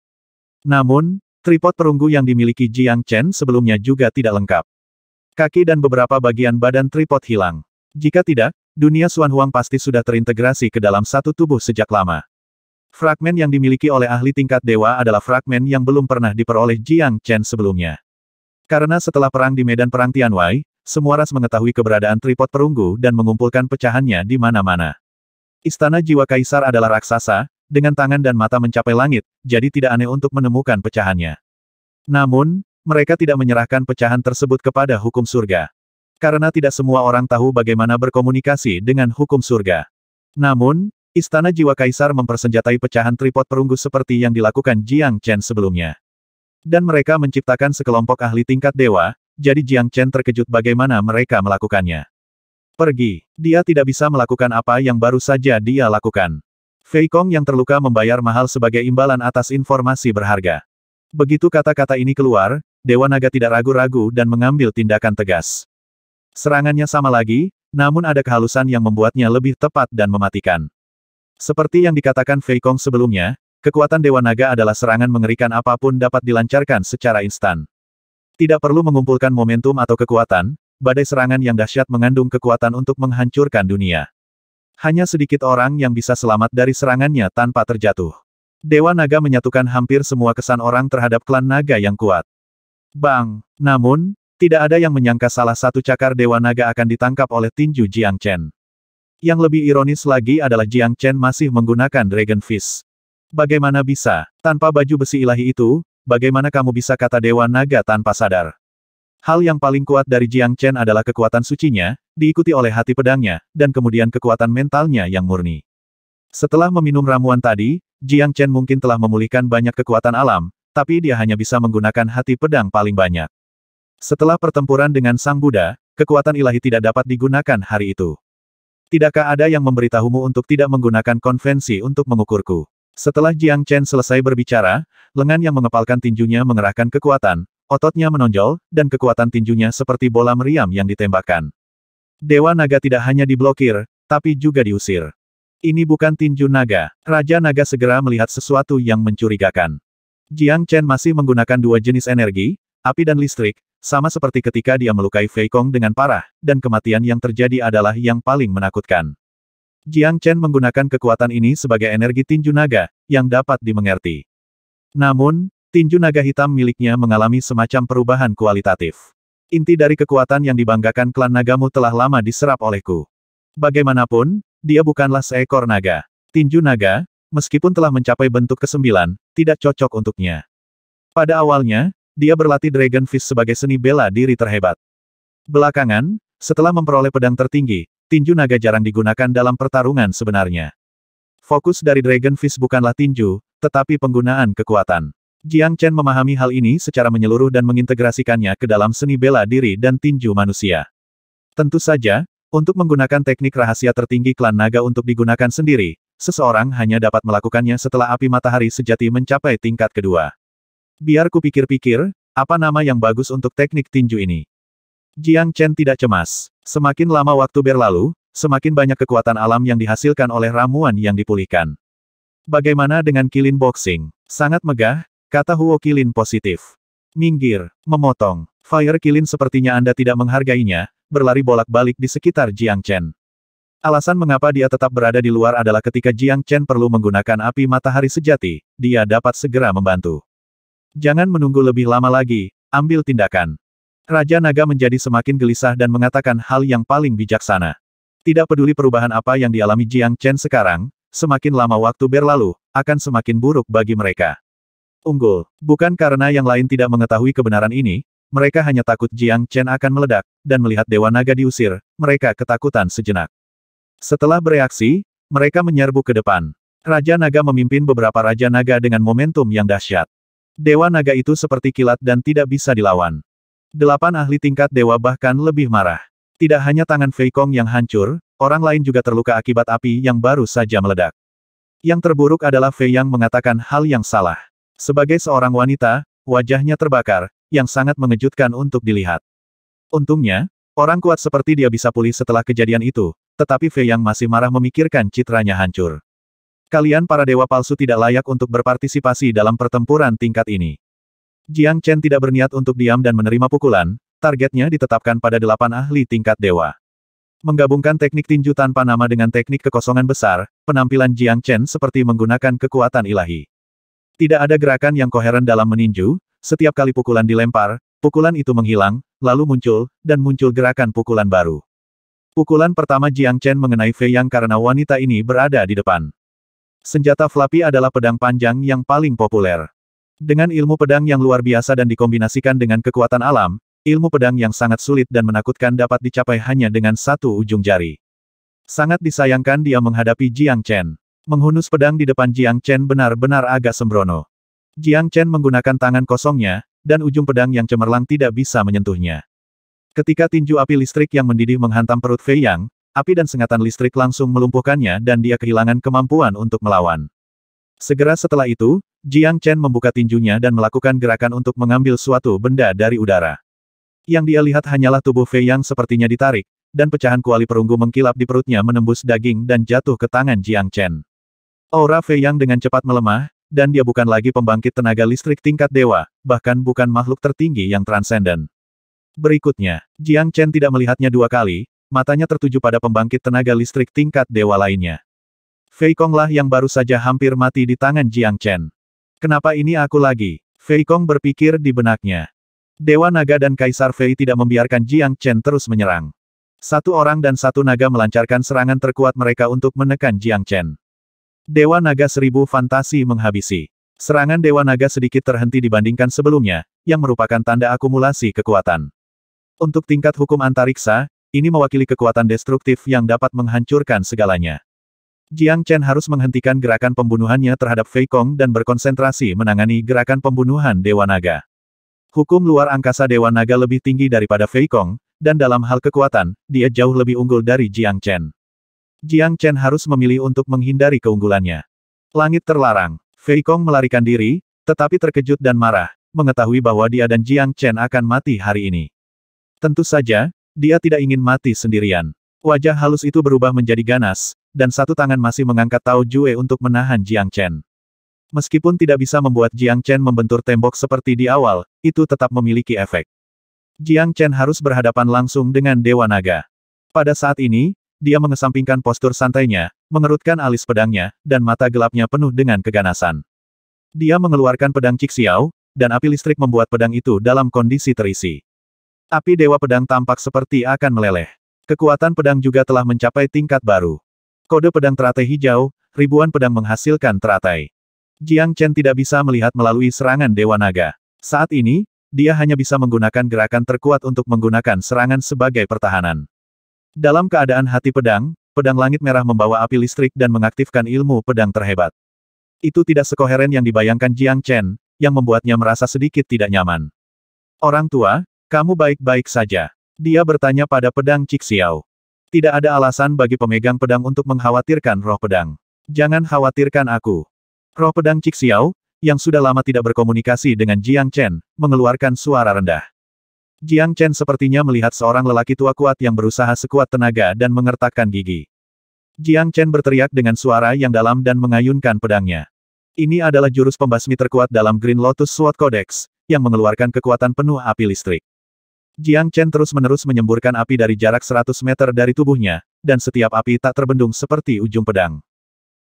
Namun, tripod perunggu yang dimiliki Jiang Chen sebelumnya juga tidak lengkap. Kaki dan beberapa bagian badan tripod hilang. Jika tidak, dunia Xuan Huang pasti sudah terintegrasi ke dalam satu tubuh sejak lama. Fragmen yang dimiliki oleh ahli tingkat dewa adalah fragmen yang belum pernah diperoleh Jiang Chen sebelumnya. Karena setelah perang di medan perang Tianwei, semua ras mengetahui keberadaan tripod perunggu dan mengumpulkan pecahannya di mana-mana. Istana jiwa kaisar adalah raksasa, dengan tangan dan mata mencapai langit, jadi tidak aneh untuk menemukan pecahannya. Namun, mereka tidak menyerahkan pecahan tersebut kepada hukum surga. Karena tidak semua orang tahu bagaimana berkomunikasi dengan hukum surga. Namun, Istana Jiwa Kaisar mempersenjatai pecahan tripod perunggu seperti yang dilakukan Jiang Chen sebelumnya. Dan mereka menciptakan sekelompok ahli tingkat dewa, jadi Jiang Chen terkejut bagaimana mereka melakukannya. Pergi. Dia tidak bisa melakukan apa yang baru saja dia lakukan. Fei Kong yang terluka membayar mahal sebagai imbalan atas informasi berharga. Begitu kata-kata ini keluar, Dewa Naga tidak ragu-ragu dan mengambil tindakan tegas. Serangannya sama lagi, namun ada kehalusan yang membuatnya lebih tepat dan mematikan. Seperti yang dikatakan Fei Kong sebelumnya, kekuatan Dewa Naga adalah serangan mengerikan apapun dapat dilancarkan secara instan. Tidak perlu mengumpulkan momentum atau kekuatan, badai serangan yang dahsyat mengandung kekuatan untuk menghancurkan dunia. Hanya sedikit orang yang bisa selamat dari serangannya tanpa terjatuh. Dewa Naga menyatukan hampir semua kesan orang terhadap klan Naga yang kuat. Bang! Namun, tidak ada yang menyangka salah satu cakar Dewa Naga akan ditangkap oleh tinju Jiang Chen. Yang lebih ironis lagi adalah Jiang Chen masih menggunakan Dragon Fist. Bagaimana bisa, tanpa baju besi ilahi itu, Bagaimana kamu bisa kata Dewa Naga tanpa sadar? Hal yang paling kuat dari Jiang Chen adalah kekuatan sucinya, diikuti oleh hati pedangnya, dan kemudian kekuatan mentalnya yang murni. Setelah meminum ramuan tadi, Jiang Chen mungkin telah memulihkan banyak kekuatan alam, tapi dia hanya bisa menggunakan hati pedang paling banyak. Setelah pertempuran dengan Sang Buddha, kekuatan ilahi tidak dapat digunakan hari itu. Tidakkah ada yang memberitahumu untuk tidak menggunakan konvensi untuk mengukurku? Setelah Jiang Chen selesai berbicara, lengan yang mengepalkan tinjunya mengerahkan kekuatan, ototnya menonjol, dan kekuatan tinjunya seperti bola meriam yang ditembakkan. Dewa naga tidak hanya diblokir, tapi juga diusir. Ini bukan tinju naga. Raja naga segera melihat sesuatu yang mencurigakan. Jiang Chen masih menggunakan dua jenis energi, api dan listrik, sama seperti ketika dia melukai Fei Kong dengan parah, dan kematian yang terjadi adalah yang paling menakutkan. Jiang Chen menggunakan kekuatan ini sebagai energi tinju naga, yang dapat dimengerti. Namun, tinju naga hitam miliknya mengalami semacam perubahan kualitatif. Inti dari kekuatan yang dibanggakan klan nagamu telah lama diserap olehku. Bagaimanapun, dia bukanlah seekor naga. Tinju naga, meskipun telah mencapai bentuk kesembilan, tidak cocok untuknya. Pada awalnya, dia berlatih Dragon Fist sebagai seni bela diri terhebat. Belakangan, setelah memperoleh pedang tertinggi, tinju naga jarang digunakan dalam pertarungan sebenarnya. Fokus dari Dragon Fist bukanlah tinju, tetapi penggunaan kekuatan. Jiang Chen memahami hal ini secara menyeluruh dan mengintegrasikannya ke dalam seni bela diri dan tinju manusia. Tentu saja, untuk menggunakan teknik rahasia tertinggi klan naga untuk digunakan sendiri, seseorang hanya dapat melakukannya setelah api matahari sejati mencapai tingkat kedua. Biar kupikir-pikir, apa nama yang bagus untuk teknik tinju ini? Jiang Chen tidak cemas. Semakin lama waktu berlalu, semakin banyak kekuatan alam yang dihasilkan oleh ramuan yang dipulihkan. Bagaimana dengan kilin boxing? Sangat megah, kata Huo Kilin positif. Minggir, memotong. Fire Kilin sepertinya Anda tidak menghargainya, berlari bolak-balik di sekitar Jiang Chen. Alasan mengapa dia tetap berada di luar adalah ketika Jiang Chen perlu menggunakan api matahari sejati, dia dapat segera membantu. Jangan menunggu lebih lama lagi, ambil tindakan. Raja Naga menjadi semakin gelisah dan mengatakan hal yang paling bijaksana. Tidak peduli perubahan apa yang dialami Jiang Chen sekarang, semakin lama waktu berlalu, akan semakin buruk bagi mereka. Unggul, bukan karena yang lain tidak mengetahui kebenaran ini, mereka hanya takut Jiang Chen akan meledak, dan melihat Dewa Naga diusir, mereka ketakutan sejenak. Setelah bereaksi, mereka menyerbu ke depan. Raja Naga memimpin beberapa Raja Naga dengan momentum yang dahsyat. Dewa Naga itu seperti kilat dan tidak bisa dilawan. Delapan ahli tingkat dewa bahkan lebih marah. Tidak hanya tangan Fei Kong yang hancur, orang lain juga terluka akibat api yang baru saja meledak. Yang terburuk adalah Fei yang mengatakan hal yang salah. Sebagai seorang wanita, wajahnya terbakar, yang sangat mengejutkan untuk dilihat. Untungnya, orang kuat seperti dia bisa pulih setelah kejadian itu, tetapi Fei yang masih marah memikirkan citranya hancur. Kalian para dewa palsu tidak layak untuk berpartisipasi dalam pertempuran tingkat ini. Jiang Chen tidak berniat untuk diam dan menerima pukulan, targetnya ditetapkan pada delapan ahli tingkat dewa. Menggabungkan teknik tinju tanpa nama dengan teknik kekosongan besar, penampilan Jiang Chen seperti menggunakan kekuatan ilahi. Tidak ada gerakan yang koheren dalam meninju, setiap kali pukulan dilempar, pukulan itu menghilang, lalu muncul, dan muncul gerakan pukulan baru. Pukulan pertama Jiang Chen mengenai Fei Yang karena wanita ini berada di depan. Senjata Flappy adalah pedang panjang yang paling populer. Dengan ilmu pedang yang luar biasa dan dikombinasikan dengan kekuatan alam, ilmu pedang yang sangat sulit dan menakutkan dapat dicapai hanya dengan satu ujung jari. Sangat disayangkan dia menghadapi Jiang Chen. Menghunus pedang di depan Jiang Chen benar-benar agak sembrono. Jiang Chen menggunakan tangan kosongnya, dan ujung pedang yang cemerlang tidak bisa menyentuhnya. Ketika tinju api listrik yang mendidih menghantam perut Fei Yang, api dan sengatan listrik langsung melumpuhkannya dan dia kehilangan kemampuan untuk melawan. Segera setelah itu, Jiang Chen membuka tinjunya dan melakukan gerakan untuk mengambil suatu benda dari udara. Yang dia lihat hanyalah tubuh Fei Yang sepertinya ditarik, dan pecahan kuali perunggu mengkilap di perutnya menembus daging dan jatuh ke tangan Jiang Chen. Aura Fei Yang dengan cepat melemah, dan dia bukan lagi pembangkit tenaga listrik tingkat dewa, bahkan bukan makhluk tertinggi yang transenden. Berikutnya, Jiang Chen tidak melihatnya dua kali, matanya tertuju pada pembangkit tenaga listrik tingkat dewa lainnya. Fei Kong lah yang baru saja hampir mati di tangan Jiang Chen. Kenapa ini aku lagi? Fei Kong berpikir di benaknya. Dewa Naga dan Kaisar Fei tidak membiarkan Jiang Chen terus menyerang. Satu orang dan satu naga melancarkan serangan terkuat mereka untuk menekan Jiang Chen. Dewa Naga Seribu Fantasi menghabisi. Serangan Dewa Naga sedikit terhenti dibandingkan sebelumnya, yang merupakan tanda akumulasi kekuatan. Untuk tingkat hukum antariksa, ini mewakili kekuatan destruktif yang dapat menghancurkan segalanya. Jiang Chen harus menghentikan gerakan pembunuhannya terhadap Fei Kong dan berkonsentrasi menangani gerakan pembunuhan Dewa Naga. Hukum luar angkasa Dewa Naga lebih tinggi daripada Fei Kong, dan dalam hal kekuatan, dia jauh lebih unggul dari Jiang Chen. Jiang Chen harus memilih untuk menghindari keunggulannya. Langit terlarang. Fei Kong melarikan diri, tetapi terkejut dan marah, mengetahui bahwa dia dan Jiang Chen akan mati hari ini. Tentu saja, dia tidak ingin mati sendirian. Wajah halus itu berubah menjadi ganas, dan satu tangan masih mengangkat Tao Jue untuk menahan Jiang Chen. Meskipun tidak bisa membuat Jiang Chen membentur tembok seperti di awal, itu tetap memiliki efek. Jiang Chen harus berhadapan langsung dengan Dewa Naga. Pada saat ini, dia mengesampingkan postur santainya, mengerutkan alis pedangnya, dan mata gelapnya penuh dengan keganasan. Dia mengeluarkan pedang Xiao, dan api listrik membuat pedang itu dalam kondisi terisi. Api Dewa Pedang tampak seperti akan meleleh. Kekuatan pedang juga telah mencapai tingkat baru. Kode pedang teratai hijau, ribuan pedang menghasilkan teratai. Jiang Chen tidak bisa melihat melalui serangan Dewa Naga. Saat ini, dia hanya bisa menggunakan gerakan terkuat untuk menggunakan serangan sebagai pertahanan. Dalam keadaan hati pedang, pedang langit merah membawa api listrik dan mengaktifkan ilmu pedang terhebat. Itu tidak sekoheren yang dibayangkan Jiang Chen, yang membuatnya merasa sedikit tidak nyaman. Orang tua, kamu baik-baik saja. Dia bertanya pada pedang Cixiao. Tidak ada alasan bagi pemegang pedang untuk mengkhawatirkan roh pedang. Jangan khawatirkan aku. Roh pedang Cik Xiao, yang sudah lama tidak berkomunikasi dengan Jiang Chen, mengeluarkan suara rendah. Jiang Chen sepertinya melihat seorang lelaki tua kuat yang berusaha sekuat tenaga dan mengertakkan gigi. Jiang Chen berteriak dengan suara yang dalam dan mengayunkan pedangnya. Ini adalah jurus pembasmi terkuat dalam Green Lotus Sword Codex, yang mengeluarkan kekuatan penuh api listrik. Jiang Chen terus-menerus menyemburkan api dari jarak 100 meter dari tubuhnya, dan setiap api tak terbendung seperti ujung pedang.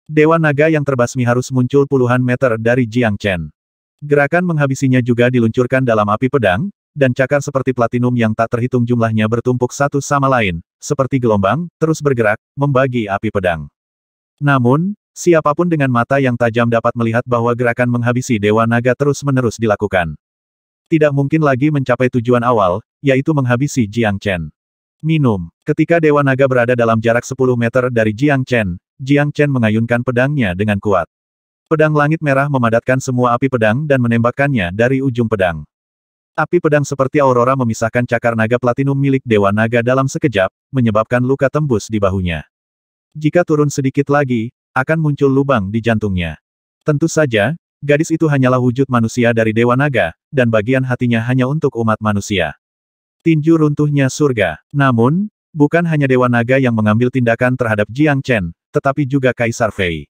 Dewa naga yang terbasmi harus muncul puluhan meter dari Jiang Chen. Gerakan menghabisinya juga diluncurkan dalam api pedang, dan cakar seperti platinum yang tak terhitung jumlahnya bertumpuk satu sama lain, seperti gelombang, terus bergerak, membagi api pedang. Namun, siapapun dengan mata yang tajam dapat melihat bahwa gerakan menghabisi Dewa Naga terus-menerus dilakukan. Tidak mungkin lagi mencapai tujuan awal, yaitu menghabisi Jiang Chen. Minum. Ketika Dewa Naga berada dalam jarak 10 meter dari Jiang Chen, Jiang Chen mengayunkan pedangnya dengan kuat. Pedang langit merah memadatkan semua api pedang dan menembakkannya dari ujung pedang. Api pedang seperti aurora memisahkan cakar naga platinum milik Dewa Naga dalam sekejap, menyebabkan luka tembus di bahunya. Jika turun sedikit lagi, akan muncul lubang di jantungnya. Tentu saja, gadis itu hanyalah wujud manusia dari Dewa Naga, dan bagian hatinya hanya untuk umat manusia. Tinju runtuhnya surga. Namun, bukan hanya Dewa Naga yang mengambil tindakan terhadap Jiang Chen, tetapi juga Kaisar Fei.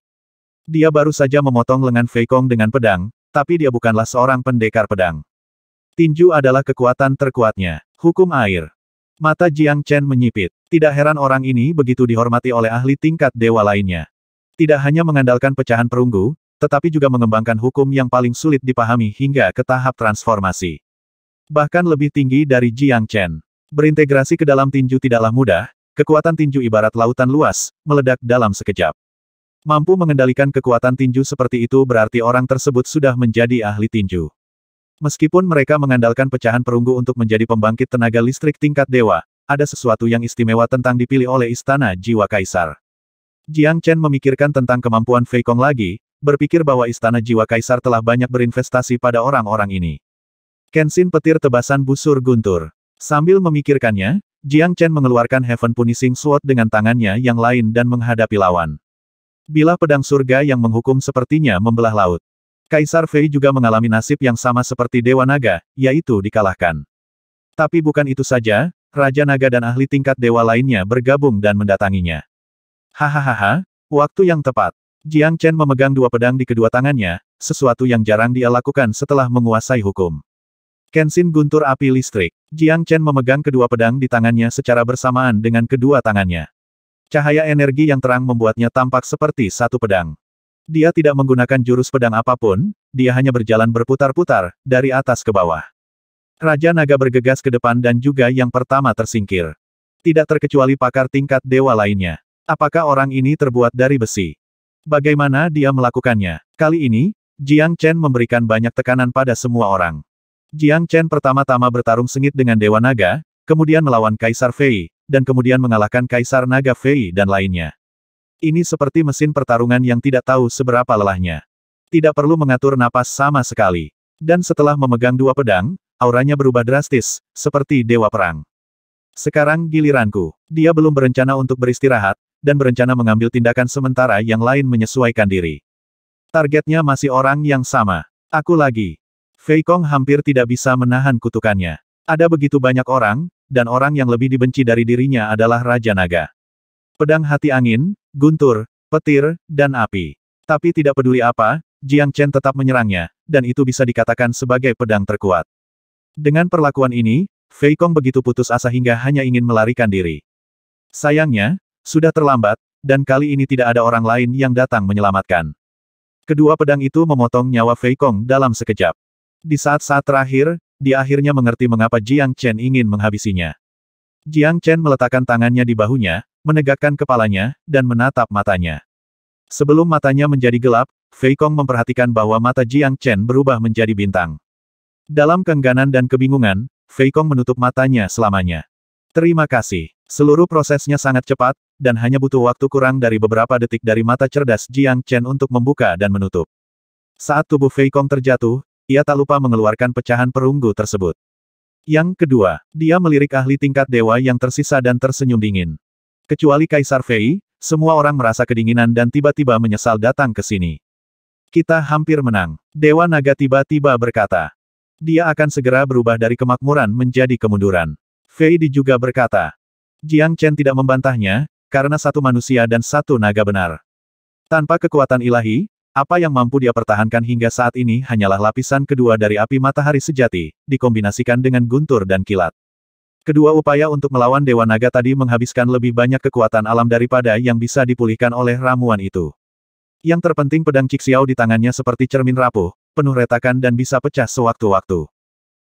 Dia baru saja memotong lengan Fei Kong dengan pedang, tapi dia bukanlah seorang pendekar pedang. Tinju adalah kekuatan terkuatnya. Hukum air. Mata Jiang Chen menyipit. Tidak heran orang ini begitu dihormati oleh ahli tingkat dewa lainnya. Tidak hanya mengandalkan pecahan perunggu, tetapi juga mengembangkan hukum yang paling sulit dipahami hingga ke tahap transformasi. Bahkan lebih tinggi dari Jiang Chen. Berintegrasi ke dalam tinju tidaklah mudah, kekuatan tinju ibarat lautan luas, meledak dalam sekejap. Mampu mengendalikan kekuatan tinju seperti itu berarti orang tersebut sudah menjadi ahli tinju. Meskipun mereka mengandalkan pecahan perunggu untuk menjadi pembangkit tenaga listrik tingkat dewa, ada sesuatu yang istimewa tentang dipilih oleh istana jiwa kaisar. Jiang Chen memikirkan tentang kemampuan Fei Kong lagi, berpikir bahwa istana jiwa kaisar telah banyak berinvestasi pada orang-orang ini. Kenshin petir tebasan busur guntur. Sambil memikirkannya, Jiang Chen mengeluarkan Heaven Punishing Sword dengan tangannya yang lain dan menghadapi lawan. Bila pedang surga yang menghukum sepertinya membelah laut. Kaisar Fei juga mengalami nasib yang sama seperti Dewa Naga, yaitu dikalahkan. Tapi bukan itu saja, Raja Naga dan ahli tingkat dewa lainnya bergabung dan mendatanginya. Hahaha, waktu yang tepat. Jiang Chen memegang dua pedang di kedua tangannya, sesuatu yang jarang dia lakukan setelah menguasai hukum. Kenshin guntur api listrik. Jiang Chen memegang kedua pedang di tangannya secara bersamaan dengan kedua tangannya. Cahaya energi yang terang membuatnya tampak seperti satu pedang. Dia tidak menggunakan jurus pedang apapun, dia hanya berjalan berputar-putar, dari atas ke bawah. Raja Naga bergegas ke depan dan juga yang pertama tersingkir. Tidak terkecuali pakar tingkat dewa lainnya. Apakah orang ini terbuat dari besi? Bagaimana dia melakukannya? Kali ini, Jiang Chen memberikan banyak tekanan pada semua orang. Jiang Chen pertama-tama bertarung sengit dengan Dewa Naga, kemudian melawan Kaisar Fei, dan kemudian mengalahkan Kaisar Naga Fei dan lainnya. Ini seperti mesin pertarungan yang tidak tahu seberapa lelahnya. Tidak perlu mengatur napas sama sekali. Dan setelah memegang dua pedang, auranya berubah drastis, seperti dewa perang. Sekarang giliranku. Dia belum berencana untuk beristirahat, dan berencana mengambil tindakan sementara yang lain menyesuaikan diri. Targetnya masih orang yang sama. Aku lagi. Fei Kong hampir tidak bisa menahan kutukannya. Ada begitu banyak orang, dan orang yang lebih dibenci dari dirinya adalah Raja Naga. Pedang hati angin, guntur, petir, dan api. Tapi tidak peduli apa, Jiang Chen tetap menyerangnya, dan itu bisa dikatakan sebagai pedang terkuat. Dengan perlakuan ini, Fei Kong begitu putus asa hingga hanya ingin melarikan diri. Sayangnya, sudah terlambat, dan kali ini tidak ada orang lain yang datang menyelamatkan. Kedua pedang itu memotong nyawa Fei Kong dalam sekejap. Di saat-saat terakhir, dia akhirnya mengerti mengapa Jiang Chen ingin menghabisinya. Jiang Chen meletakkan tangannya di bahunya, menegakkan kepalanya, dan menatap matanya. Sebelum matanya menjadi gelap, Fei Kong memperhatikan bahwa mata Jiang Chen berubah menjadi bintang. Dalam kengganan dan kebingungan, Fei Kong menutup matanya selamanya. Terima kasih. Seluruh prosesnya sangat cepat, dan hanya butuh waktu kurang dari beberapa detik dari mata cerdas Jiang Chen untuk membuka dan menutup. Saat tubuh Fei Kong terjatuh, ia tak lupa mengeluarkan pecahan perunggu tersebut. Yang kedua, dia melirik ahli tingkat dewa yang tersisa dan tersenyum dingin. Kecuali Kaisar Fei, semua orang merasa kedinginan dan tiba-tiba menyesal datang ke sini. Kita hampir menang. Dewa Naga tiba-tiba berkata. Dia akan segera berubah dari kemakmuran menjadi kemunduran. Fei Di juga berkata. Jiang Chen tidak membantahnya, karena satu manusia dan satu naga benar. Tanpa kekuatan ilahi, apa yang mampu dia pertahankan hingga saat ini hanyalah lapisan kedua dari api matahari sejati, dikombinasikan dengan guntur dan kilat. Kedua upaya untuk melawan Dewa Naga tadi menghabiskan lebih banyak kekuatan alam daripada yang bisa dipulihkan oleh ramuan itu. Yang terpenting pedang Cixiao di tangannya seperti cermin rapuh, penuh retakan dan bisa pecah sewaktu-waktu.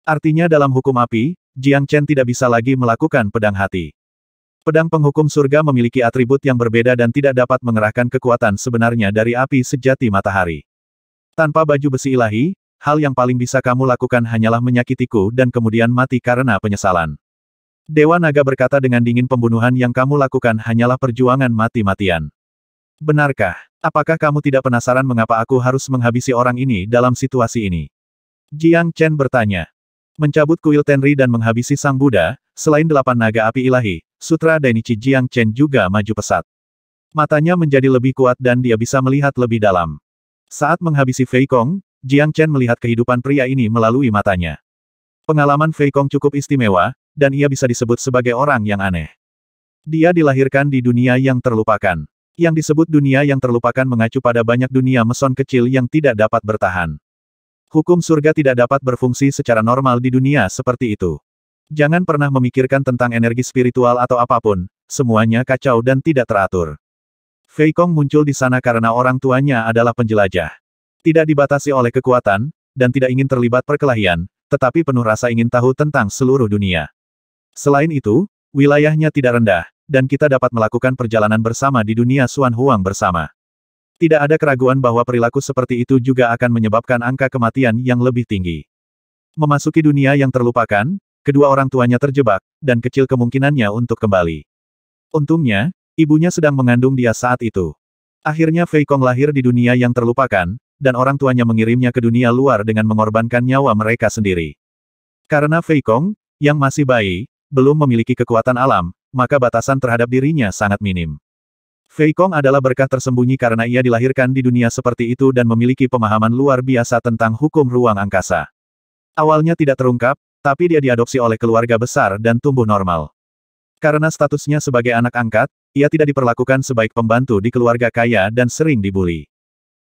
Artinya dalam hukum api, Jiang Chen tidak bisa lagi melakukan pedang hati. Pedang penghukum surga memiliki atribut yang berbeda dan tidak dapat mengerahkan kekuatan sebenarnya dari api sejati matahari. Tanpa baju besi ilahi, hal yang paling bisa kamu lakukan hanyalah menyakitiku dan kemudian mati karena penyesalan. Dewa Naga berkata dengan dingin pembunuhan yang kamu lakukan hanyalah perjuangan mati-matian. Benarkah? Apakah kamu tidak penasaran mengapa aku harus menghabisi orang ini dalam situasi ini? Jiang Chen bertanya. Mencabut kuil Tenri dan menghabisi Sang Buddha, selain delapan naga api ilahi, Sutra Dainichi Jiang Chen juga maju pesat. Matanya menjadi lebih kuat dan dia bisa melihat lebih dalam. Saat menghabisi Fei Kong, Jiang Chen melihat kehidupan pria ini melalui matanya. Pengalaman Fei Kong cukup istimewa, dan ia bisa disebut sebagai orang yang aneh. Dia dilahirkan di dunia yang terlupakan. Yang disebut dunia yang terlupakan mengacu pada banyak dunia meson kecil yang tidak dapat bertahan. Hukum surga tidak dapat berfungsi secara normal di dunia seperti itu. Jangan pernah memikirkan tentang energi spiritual atau apapun, semuanya kacau dan tidak teratur. Fei Kong muncul di sana karena orang tuanya adalah penjelajah. Tidak dibatasi oleh kekuatan, dan tidak ingin terlibat perkelahian, tetapi penuh rasa ingin tahu tentang seluruh dunia. Selain itu, wilayahnya tidak rendah, dan kita dapat melakukan perjalanan bersama di dunia Suan Huang bersama. Tidak ada keraguan bahwa perilaku seperti itu juga akan menyebabkan angka kematian yang lebih tinggi. Memasuki dunia yang terlupakan, Kedua orang tuanya terjebak, dan kecil kemungkinannya untuk kembali. Untungnya, ibunya sedang mengandung dia saat itu. Akhirnya Fei Kong lahir di dunia yang terlupakan, dan orang tuanya mengirimnya ke dunia luar dengan mengorbankan nyawa mereka sendiri. Karena Fei Kong, yang masih bayi, belum memiliki kekuatan alam, maka batasan terhadap dirinya sangat minim. Fei Kong adalah berkah tersembunyi karena ia dilahirkan di dunia seperti itu dan memiliki pemahaman luar biasa tentang hukum ruang angkasa. Awalnya tidak terungkap, tapi dia diadopsi oleh keluarga besar dan tumbuh normal. Karena statusnya sebagai anak angkat, ia tidak diperlakukan sebaik pembantu di keluarga kaya dan sering dibully.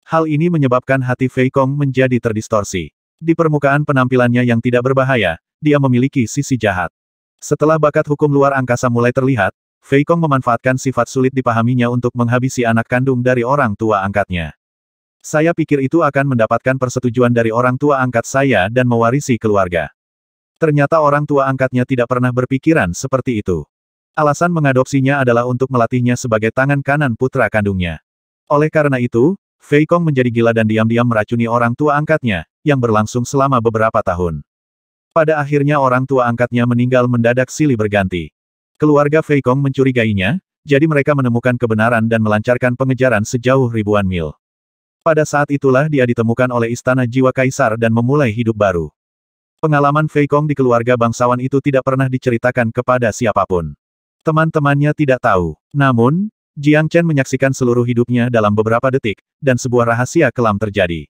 Hal ini menyebabkan hati Fei Kong menjadi terdistorsi. Di permukaan penampilannya yang tidak berbahaya, dia memiliki sisi jahat. Setelah bakat hukum luar angkasa mulai terlihat, Fei Kong memanfaatkan sifat sulit dipahaminya untuk menghabisi anak kandung dari orang tua angkatnya. Saya pikir itu akan mendapatkan persetujuan dari orang tua angkat saya dan mewarisi keluarga. Ternyata orang tua angkatnya tidak pernah berpikiran seperti itu. Alasan mengadopsinya adalah untuk melatihnya sebagai tangan kanan putra kandungnya. Oleh karena itu, Fei Kong menjadi gila dan diam-diam meracuni orang tua angkatnya, yang berlangsung selama beberapa tahun. Pada akhirnya orang tua angkatnya meninggal mendadak silih berganti. Keluarga Fei Kong mencurigainya, jadi mereka menemukan kebenaran dan melancarkan pengejaran sejauh ribuan mil. Pada saat itulah dia ditemukan oleh Istana Jiwa Kaisar dan memulai hidup baru. Pengalaman Fei Kong di keluarga bangsawan itu tidak pernah diceritakan kepada siapapun. Teman-temannya tidak tahu. Namun, Jiang Chen menyaksikan seluruh hidupnya dalam beberapa detik, dan sebuah rahasia kelam terjadi.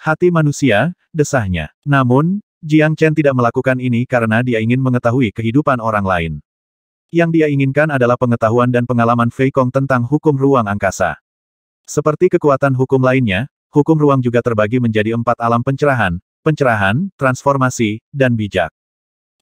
Hati manusia, desahnya. Namun, Jiang Chen tidak melakukan ini karena dia ingin mengetahui kehidupan orang lain. Yang dia inginkan adalah pengetahuan dan pengalaman Fei Kong tentang hukum ruang angkasa. Seperti kekuatan hukum lainnya, hukum ruang juga terbagi menjadi empat alam pencerahan, pencerahan, transformasi, dan bijak.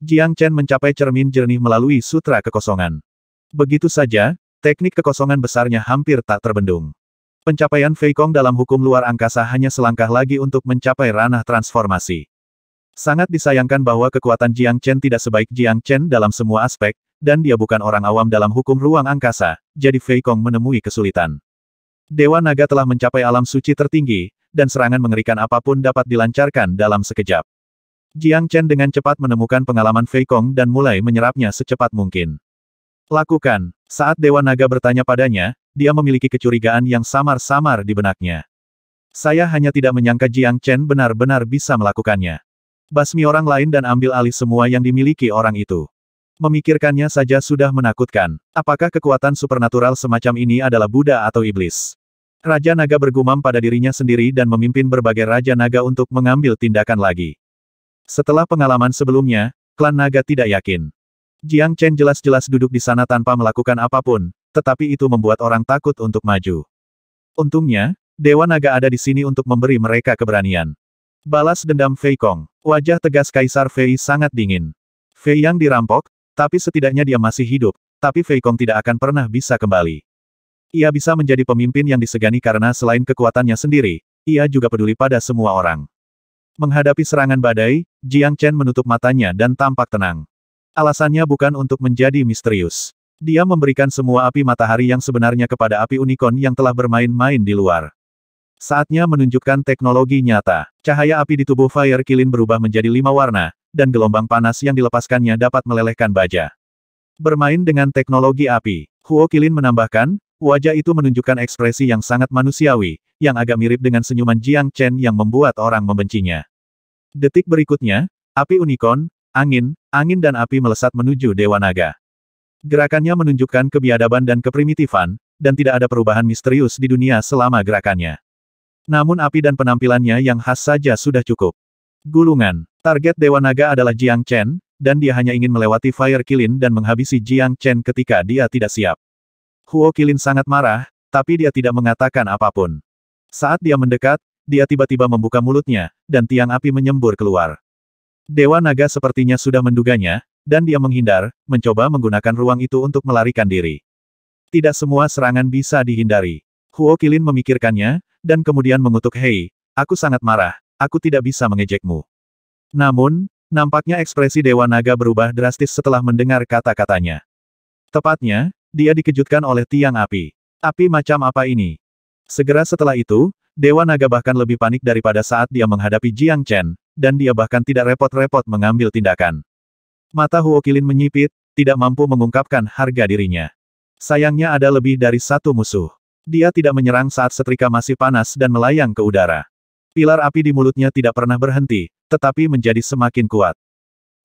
Jiang Chen mencapai cermin jernih melalui sutra kekosongan. Begitu saja, teknik kekosongan besarnya hampir tak terbendung. Pencapaian Fei Kong dalam hukum luar angkasa hanya selangkah lagi untuk mencapai ranah transformasi. Sangat disayangkan bahwa kekuatan Jiang Chen tidak sebaik Jiang Chen dalam semua aspek, dan dia bukan orang awam dalam hukum ruang angkasa, jadi Fei Kong menemui kesulitan. Dewa Naga telah mencapai alam suci tertinggi, dan serangan mengerikan apapun dapat dilancarkan dalam sekejap. Jiang Chen dengan cepat menemukan pengalaman Fei Kong dan mulai menyerapnya secepat mungkin. Lakukan. Saat Dewa Naga bertanya padanya, dia memiliki kecurigaan yang samar-samar di benaknya. Saya hanya tidak menyangka Jiang Chen benar-benar bisa melakukannya. Basmi orang lain dan ambil alih semua yang dimiliki orang itu. Memikirkannya saja sudah menakutkan. Apakah kekuatan supernatural semacam ini adalah Buddha atau Iblis? Raja Naga bergumam pada dirinya sendiri dan memimpin berbagai Raja Naga untuk mengambil tindakan lagi. Setelah pengalaman sebelumnya, klan Naga tidak yakin. Jiang Chen jelas-jelas duduk di sana tanpa melakukan apapun, tetapi itu membuat orang takut untuk maju. Untungnya, Dewa Naga ada di sini untuk memberi mereka keberanian. Balas dendam Fei Kong. Wajah tegas Kaisar Fei sangat dingin. Fei yang dirampok, tapi setidaknya dia masih hidup, tapi Fei Kong tidak akan pernah bisa kembali. Ia bisa menjadi pemimpin yang disegani karena selain kekuatannya sendiri, ia juga peduli pada semua orang. Menghadapi serangan badai, Jiang Chen menutup matanya dan tampak tenang. Alasannya bukan untuk menjadi misterius. Dia memberikan semua api matahari yang sebenarnya kepada api unicorn yang telah bermain-main di luar. Saatnya menunjukkan teknologi nyata. Cahaya api di tubuh Fire Kilin berubah menjadi lima warna, dan gelombang panas yang dilepaskannya dapat melelehkan baja. Bermain dengan teknologi api, Huo Kilin menambahkan, Wajah itu menunjukkan ekspresi yang sangat manusiawi, yang agak mirip dengan senyuman Jiang Chen yang membuat orang membencinya. Detik berikutnya, api unicorn, angin, angin dan api melesat menuju Dewa Naga. Gerakannya menunjukkan kebiadaban dan keprimitifan, dan tidak ada perubahan misterius di dunia selama gerakannya. Namun api dan penampilannya yang khas saja sudah cukup. Gulungan. Target Dewa Naga adalah Jiang Chen, dan dia hanya ingin melewati Fire Kilin dan menghabisi Jiang Chen ketika dia tidak siap. Huo Kilin sangat marah, tapi dia tidak mengatakan apapun. Saat dia mendekat, dia tiba-tiba membuka mulutnya, dan tiang api menyembur keluar. Dewa naga sepertinya sudah menduganya, dan dia menghindar, mencoba menggunakan ruang itu untuk melarikan diri. Tidak semua serangan bisa dihindari. Huo Kilin memikirkannya, dan kemudian mengutuk Hei, aku sangat marah, aku tidak bisa mengejekmu. Namun, nampaknya ekspresi Dewa Naga berubah drastis setelah mendengar kata-katanya. Tepatnya, dia dikejutkan oleh tiang api. Api macam apa ini? Segera setelah itu, Dewa Naga bahkan lebih panik daripada saat dia menghadapi Jiang Chen, dan dia bahkan tidak repot-repot mengambil tindakan. Mata Huo Huokilin menyipit, tidak mampu mengungkapkan harga dirinya. Sayangnya ada lebih dari satu musuh. Dia tidak menyerang saat setrika masih panas dan melayang ke udara. Pilar api di mulutnya tidak pernah berhenti, tetapi menjadi semakin kuat.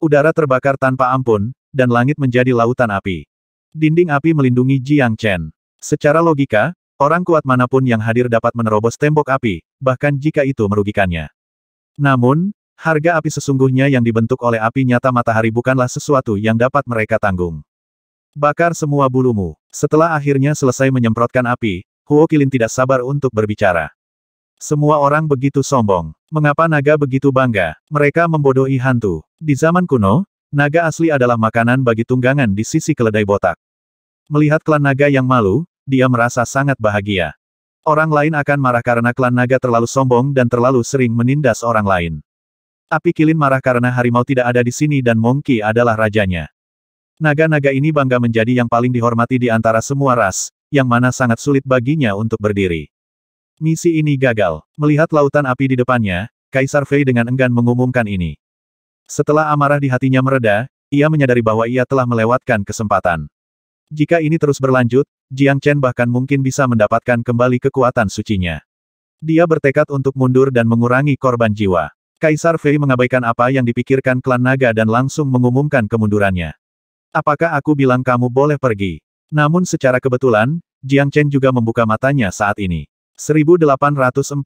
Udara terbakar tanpa ampun, dan langit menjadi lautan api. Dinding api melindungi Jiang Chen. Secara logika, orang kuat manapun yang hadir dapat menerobos tembok api, bahkan jika itu merugikannya. Namun, harga api sesungguhnya yang dibentuk oleh api nyata matahari bukanlah sesuatu yang dapat mereka tanggung. Bakar semua bulumu. Setelah akhirnya selesai menyemprotkan api, Huo Kilin tidak sabar untuk berbicara. Semua orang begitu sombong. Mengapa naga begitu bangga? Mereka membodohi hantu. Di zaman kuno, Naga asli adalah makanan bagi tunggangan di sisi keledai botak. Melihat klan naga yang malu, dia merasa sangat bahagia. Orang lain akan marah karena klan naga terlalu sombong dan terlalu sering menindas orang lain. Api Kilin marah karena harimau tidak ada di sini dan mungkin adalah rajanya. Naga-naga ini bangga menjadi yang paling dihormati di antara semua ras, yang mana sangat sulit baginya untuk berdiri. Misi ini gagal. Melihat lautan api di depannya, Kaisar Fei dengan enggan mengumumkan ini. Setelah amarah di hatinya mereda, ia menyadari bahwa ia telah melewatkan kesempatan. Jika ini terus berlanjut, Jiang Chen bahkan mungkin bisa mendapatkan kembali kekuatan sucinya. Dia bertekad untuk mundur dan mengurangi korban jiwa. Kaisar Fei mengabaikan apa yang dipikirkan klan naga dan langsung mengumumkan kemundurannya. Apakah aku bilang kamu boleh pergi? Namun secara kebetulan, Jiang Chen juga membuka matanya saat ini. 1840